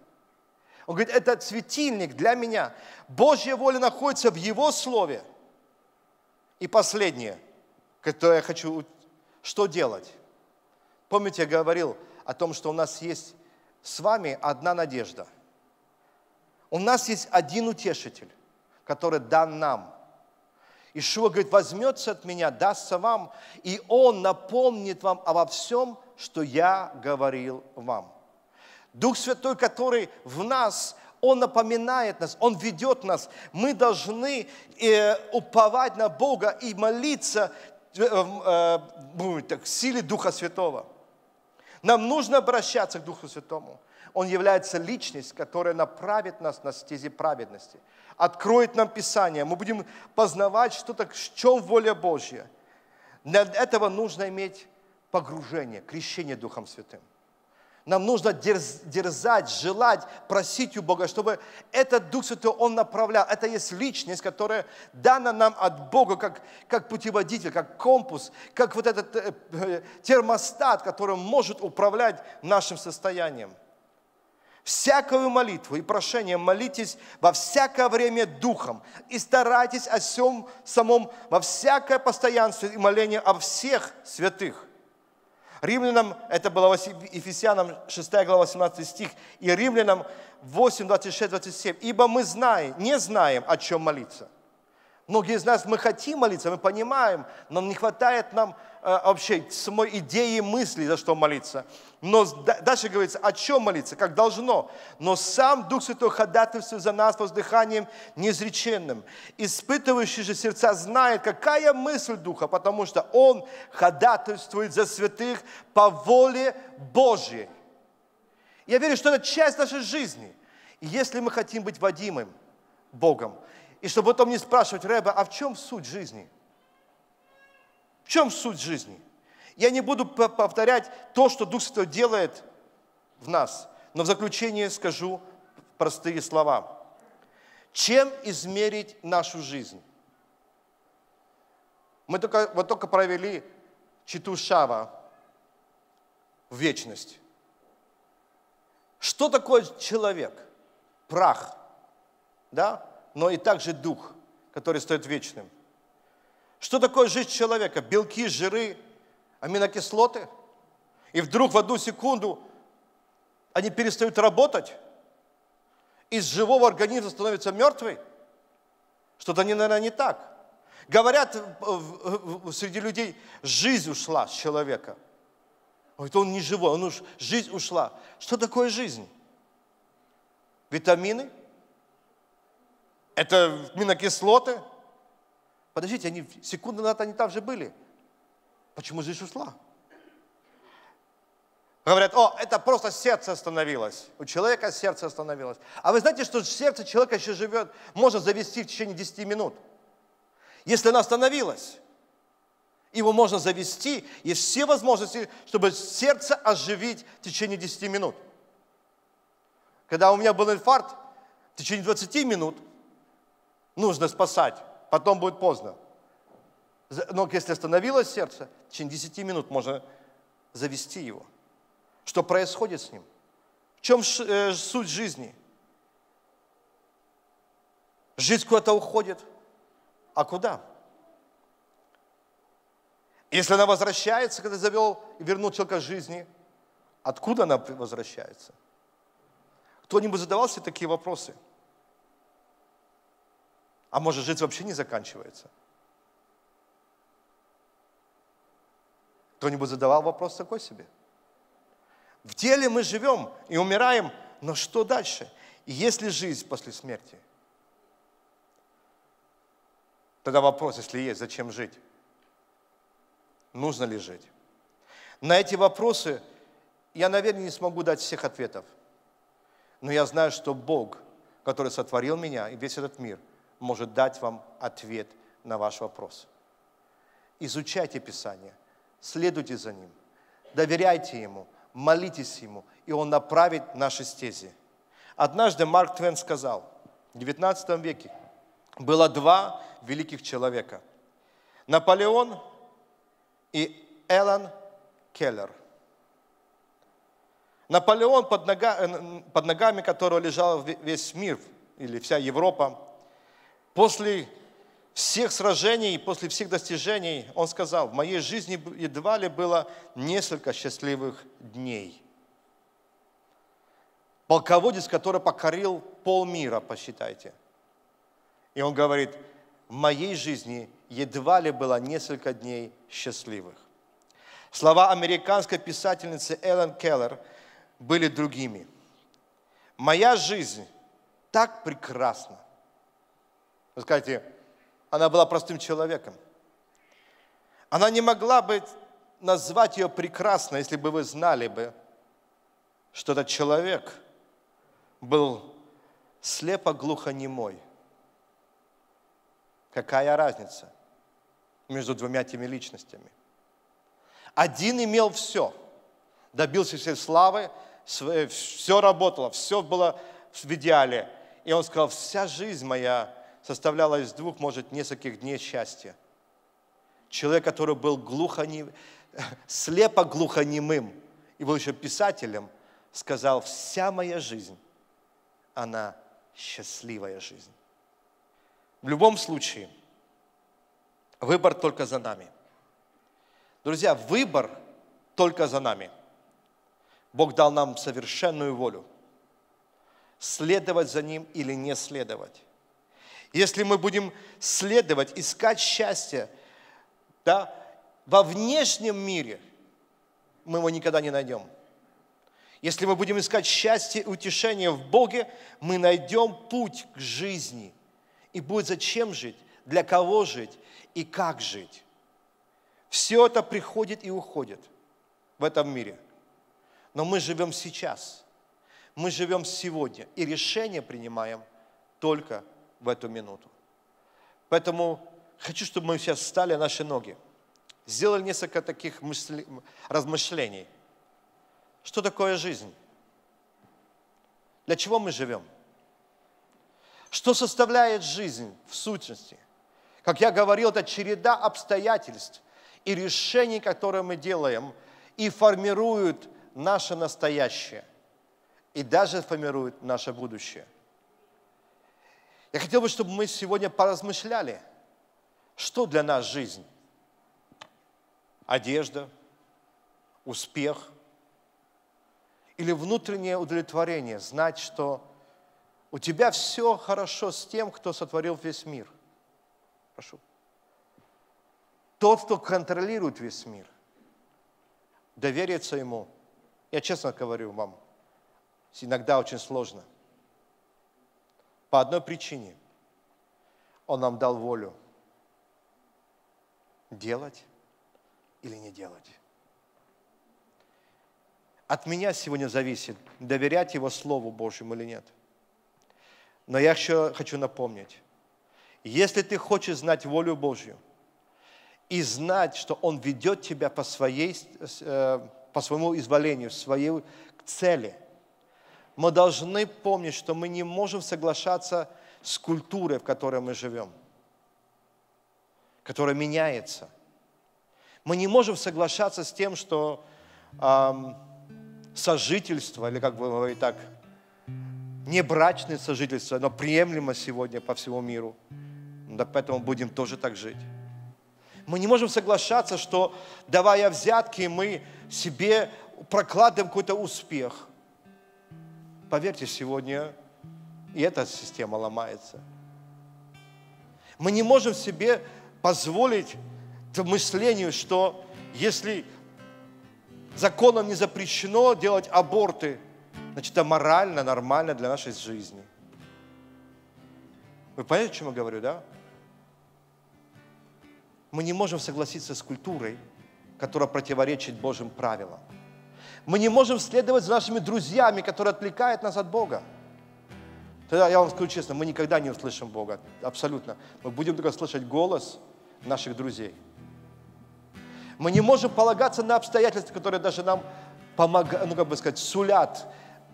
Он говорит, это светильник для меня. Божья воля находится в Его Слове. И последнее, которое я хочу, что делать? Помните, я говорил о том, что у нас есть с вами одна надежда. У нас есть один утешитель, который дан нам – Ишуа говорит, возьмется от меня, дастся вам, и он напомнит вам обо всем, что я говорил вам. Дух Святой, который в нас, он напоминает нас, Он ведет нас. Мы должны э, уповать на Бога и молиться э, э, э так, в силе Духа Святого. Нам нужно обращаться к Духу Святому. Он является личность, которая направит нас на стези праведности, откроет нам Писание. Мы будем познавать, что так, в чем воля Божья. Для этого нужно иметь погружение, крещение Духом Святым. Нам нужно дерзать, желать, просить у Бога, чтобы этот Дух Святой Он направлял. Это есть личность, которая дана нам от Бога, как, как путеводитель, как компас, как вот этот э, э, термостат, который может управлять нашим состоянием всякую молитву и прошение молитесь во всякое время Духом и старайтесь о всем самом, во всякое постоянство и моление о всех святых. Римлянам, это было Ефесянам 6 глава 18 стих, и Римлянам 8, 26, 27. «Ибо мы знаем, не знаем, о чем молиться». Многие из нас, мы хотим молиться, мы понимаем, но не хватает нам Э, вообще самой идеи мысли, за что молиться. Но дальше говорится, о чем молиться, как должно. Но сам Дух Святой ходатайствует за нас воздыханием неизреченным. Испытывающий же сердца знает, какая мысль Духа, потому что Он ходатайствует за святых по воле Божьей. Я верю, что это часть нашей жизни. И если мы хотим быть водимым Богом, и чтобы потом не спрашивать, Рэба, а в чем суть жизни – в чем суть жизни? Я не буду повторять то, что Дух Святой делает в нас, но в заключение скажу простые слова. Чем измерить нашу жизнь? Мы только, вот только провели читу Шава в вечность. Что такое человек? Прах, да? Но и также дух, который стоит вечным – что такое жизнь человека? Белки, жиры, аминокислоты. И вдруг в одну секунду они перестают работать. Из живого организма становится мертвый. Что-то, наверное, не так. Говорят среди людей, жизнь ушла с человека. Говорит, а он не живой, он уж, жизнь ушла. Что такое жизнь? Витамины? Это аминокислоты? Подождите, они секунду назад они там же были. Почему здесь ушла? Говорят, о, это просто сердце остановилось. У человека сердце остановилось. А вы знаете, что сердце человека еще живет, может завести в течение 10 минут. Если оно остановилось, его можно завести, есть все возможности, чтобы сердце оживить в течение 10 минут. Когда у меня был инфаркт, в течение 20 минут нужно спасать потом будет поздно. Но ну, если остановилось сердце, в течение 10 минут можно завести его. Что происходит с ним? В чем э, суть жизни? Жизнь куда-то уходит. А куда? Если она возвращается, когда завел и вернул человека к жизни, откуда она возвращается? Кто-нибудь задавался такие вопросы? А может, жизнь вообще не заканчивается? Кто-нибудь задавал вопрос такой себе? В теле мы живем и умираем, но что дальше? И есть ли жизнь после смерти? Тогда вопрос, если есть, зачем жить? Нужно ли жить? На эти вопросы я, наверное, не смогу дать всех ответов. Но я знаю, что Бог, который сотворил меня и весь этот мир – может дать вам ответ на ваш вопрос. Изучайте Писание, следуйте за ним, доверяйте ему, молитесь ему, и он направит наши стези. Однажды Марк Твен сказал, в 19 веке было два великих человека. Наполеон и Эллен Келлер. Наполеон, под, нога, э, под ногами которого лежал весь мир или вся Европа, После всех сражений, после всех достижений, он сказал, в моей жизни едва ли было несколько счастливых дней. Полководец, который покорил полмира, посчитайте. И он говорит, в моей жизни едва ли было несколько дней счастливых. Слова американской писательницы Эллен Келлер были другими. «Моя жизнь так прекрасна, вы скажете, она была простым человеком. Она не могла бы назвать ее прекрасно, если бы вы знали бы, что этот человек был слепо глухонемой. Какая разница между двумя теми личностями? Один имел все, добился всей славы, все работало, все было в идеале. И он сказал, вся жизнь моя составляла из двух, может, нескольких дней счастья. Человек, который был глухонем, слепо глухонемым и был еще писателем, сказал, вся моя жизнь, она счастливая жизнь. В любом случае, выбор только за нами. Друзья, выбор только за нами. Бог дал нам совершенную волю. Следовать за Ним или не следовать. Если мы будем следовать, искать счастье да, во внешнем мире, мы его никогда не найдем. Если мы будем искать счастье и утешение в Боге, мы найдем путь к жизни. И будет зачем жить, для кого жить и как жить. Все это приходит и уходит в этом мире. Но мы живем сейчас. Мы живем сегодня. И решение принимаем только в эту минуту. Поэтому хочу, чтобы мы сейчас встали наши ноги, сделали несколько таких мысли, размышлений. Что такое жизнь? Для чего мы живем? Что составляет жизнь в сущности? Как я говорил, это череда обстоятельств и решений, которые мы делаем, и формируют наше настоящее, и даже формируют наше будущее – я хотел бы, чтобы мы сегодня поразмышляли, что для нас жизнь. Одежда, успех или внутреннее удовлетворение, знать, что у тебя все хорошо с тем, кто сотворил весь мир. Прошу. Тот, кто контролирует весь мир, довериться ему. Я честно говорю вам, иногда очень сложно – по одной причине. Он нам дал волю делать или не делать. От меня сегодня зависит, доверять Его Слову Божьему или нет. Но я еще хочу напомнить, если ты хочешь знать волю Божью и знать, что Он ведет тебя по, своей, э, по своему изволению, своей цели – мы должны помнить, что мы не можем соглашаться с культурой, в которой мы живем, которая меняется. Мы не можем соглашаться с тем, что эм, сожительство, или как бы говорить так, небрачное сожительство, но приемлемо сегодня по всему миру. Да поэтому будем тоже так жить. Мы не можем соглашаться, что давая взятки, мы себе прокладываем какой-то успех. Поверьте, сегодня и эта система ломается. Мы не можем себе позволить мышлению, что если законом не запрещено делать аборты, значит, это морально, нормально для нашей жизни. Вы понимаете, о чем я говорю, да? Мы не можем согласиться с культурой, которая противоречит Божьим правилам. Мы не можем следовать за нашими друзьями, которые отвлекают нас от Бога. Тогда я вам скажу честно, мы никогда не услышим Бога, абсолютно. Мы будем только слышать голос наших друзей. Мы не можем полагаться на обстоятельства, которые даже нам помогают, ну как бы сказать, сулят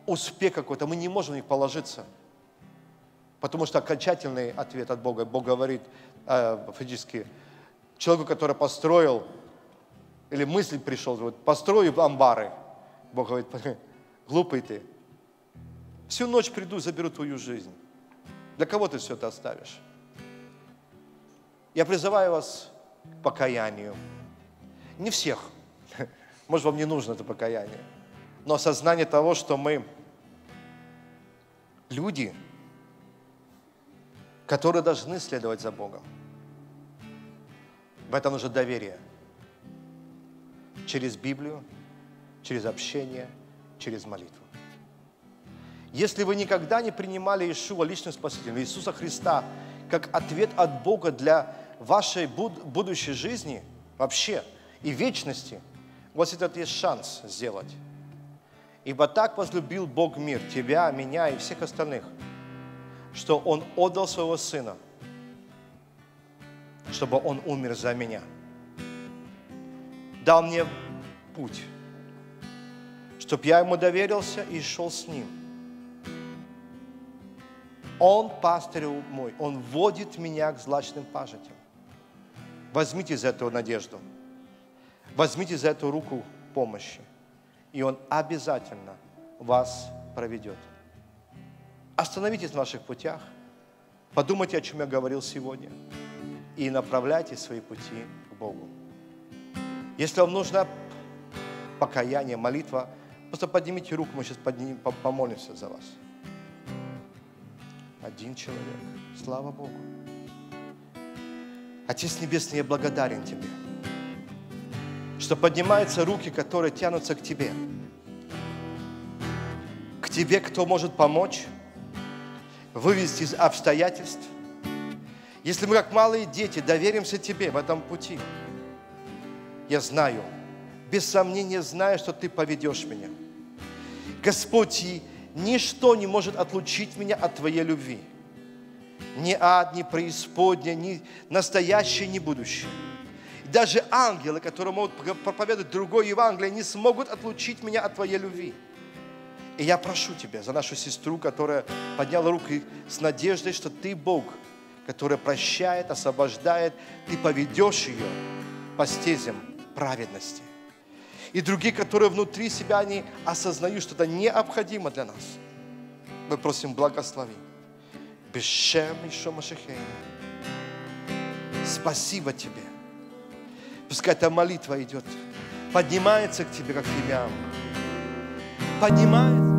успех какой-то. Мы не можем на них положиться. Потому что окончательный ответ от Бога, Бог говорит э, фактически человеку, который построил, или мысль пришел, вот, построю амбары – Бог говорит, глупый ты. Всю ночь приду, заберу твою жизнь. Для кого ты все это оставишь? Я призываю вас к покаянию. Не всех. Может, вам не нужно это покаяние. Но осознание того, что мы люди, которые должны следовать за Богом. В этом нужно доверие. Через Библию, через общение, через молитву. Если вы никогда не принимали Иешуа личным спасителем, Иисуса Христа, как ответ от Бога для вашей буд- будущей жизни вообще и вечности, у вас этот есть шанс сделать. Ибо так возлюбил Бог мир, тебя, меня и всех остальных, что Он отдал Своего Сына, чтобы Он умер за меня. Дал мне путь, чтобы я ему доверился и шел с ним. Он пастырь мой, он водит меня к злачным пажитям. Возьмите за эту надежду, возьмите за эту руку помощи, и он обязательно вас проведет. Остановитесь в ваших путях, подумайте, о чем я говорил сегодня, и направляйте свои пути к Богу. Если вам нужна покаяние, молитва – Просто поднимите руку, мы сейчас поднимем, помолимся за вас. Один человек. Слава Богу. Отец Небесный, я благодарен Тебе, что поднимаются руки, которые тянутся к Тебе. К Тебе, кто может помочь, вывести из обстоятельств. Если мы, как малые дети, доверимся Тебе в этом пути, я знаю, без сомнения знаю, что Ты поведешь меня. Господь, ничто не может отлучить меня от Твоей любви. Ни ад, ни преисподняя, ни настоящее, ни будущее. Даже ангелы, которые могут проповедовать другое Евангелие, не смогут отлучить меня от Твоей любви. И я прошу Тебя за нашу сестру, которая подняла руки с надеждой, что Ты Бог, который прощает, освобождает, Ты поведешь ее по стезям праведности и другие, которые внутри себя не осознают, что это необходимо для нас. Мы просим, благослови. Бешем и Шомашихей. Спасибо тебе. Пускай эта молитва идет, поднимается к тебе, как фимиам. Поднимается.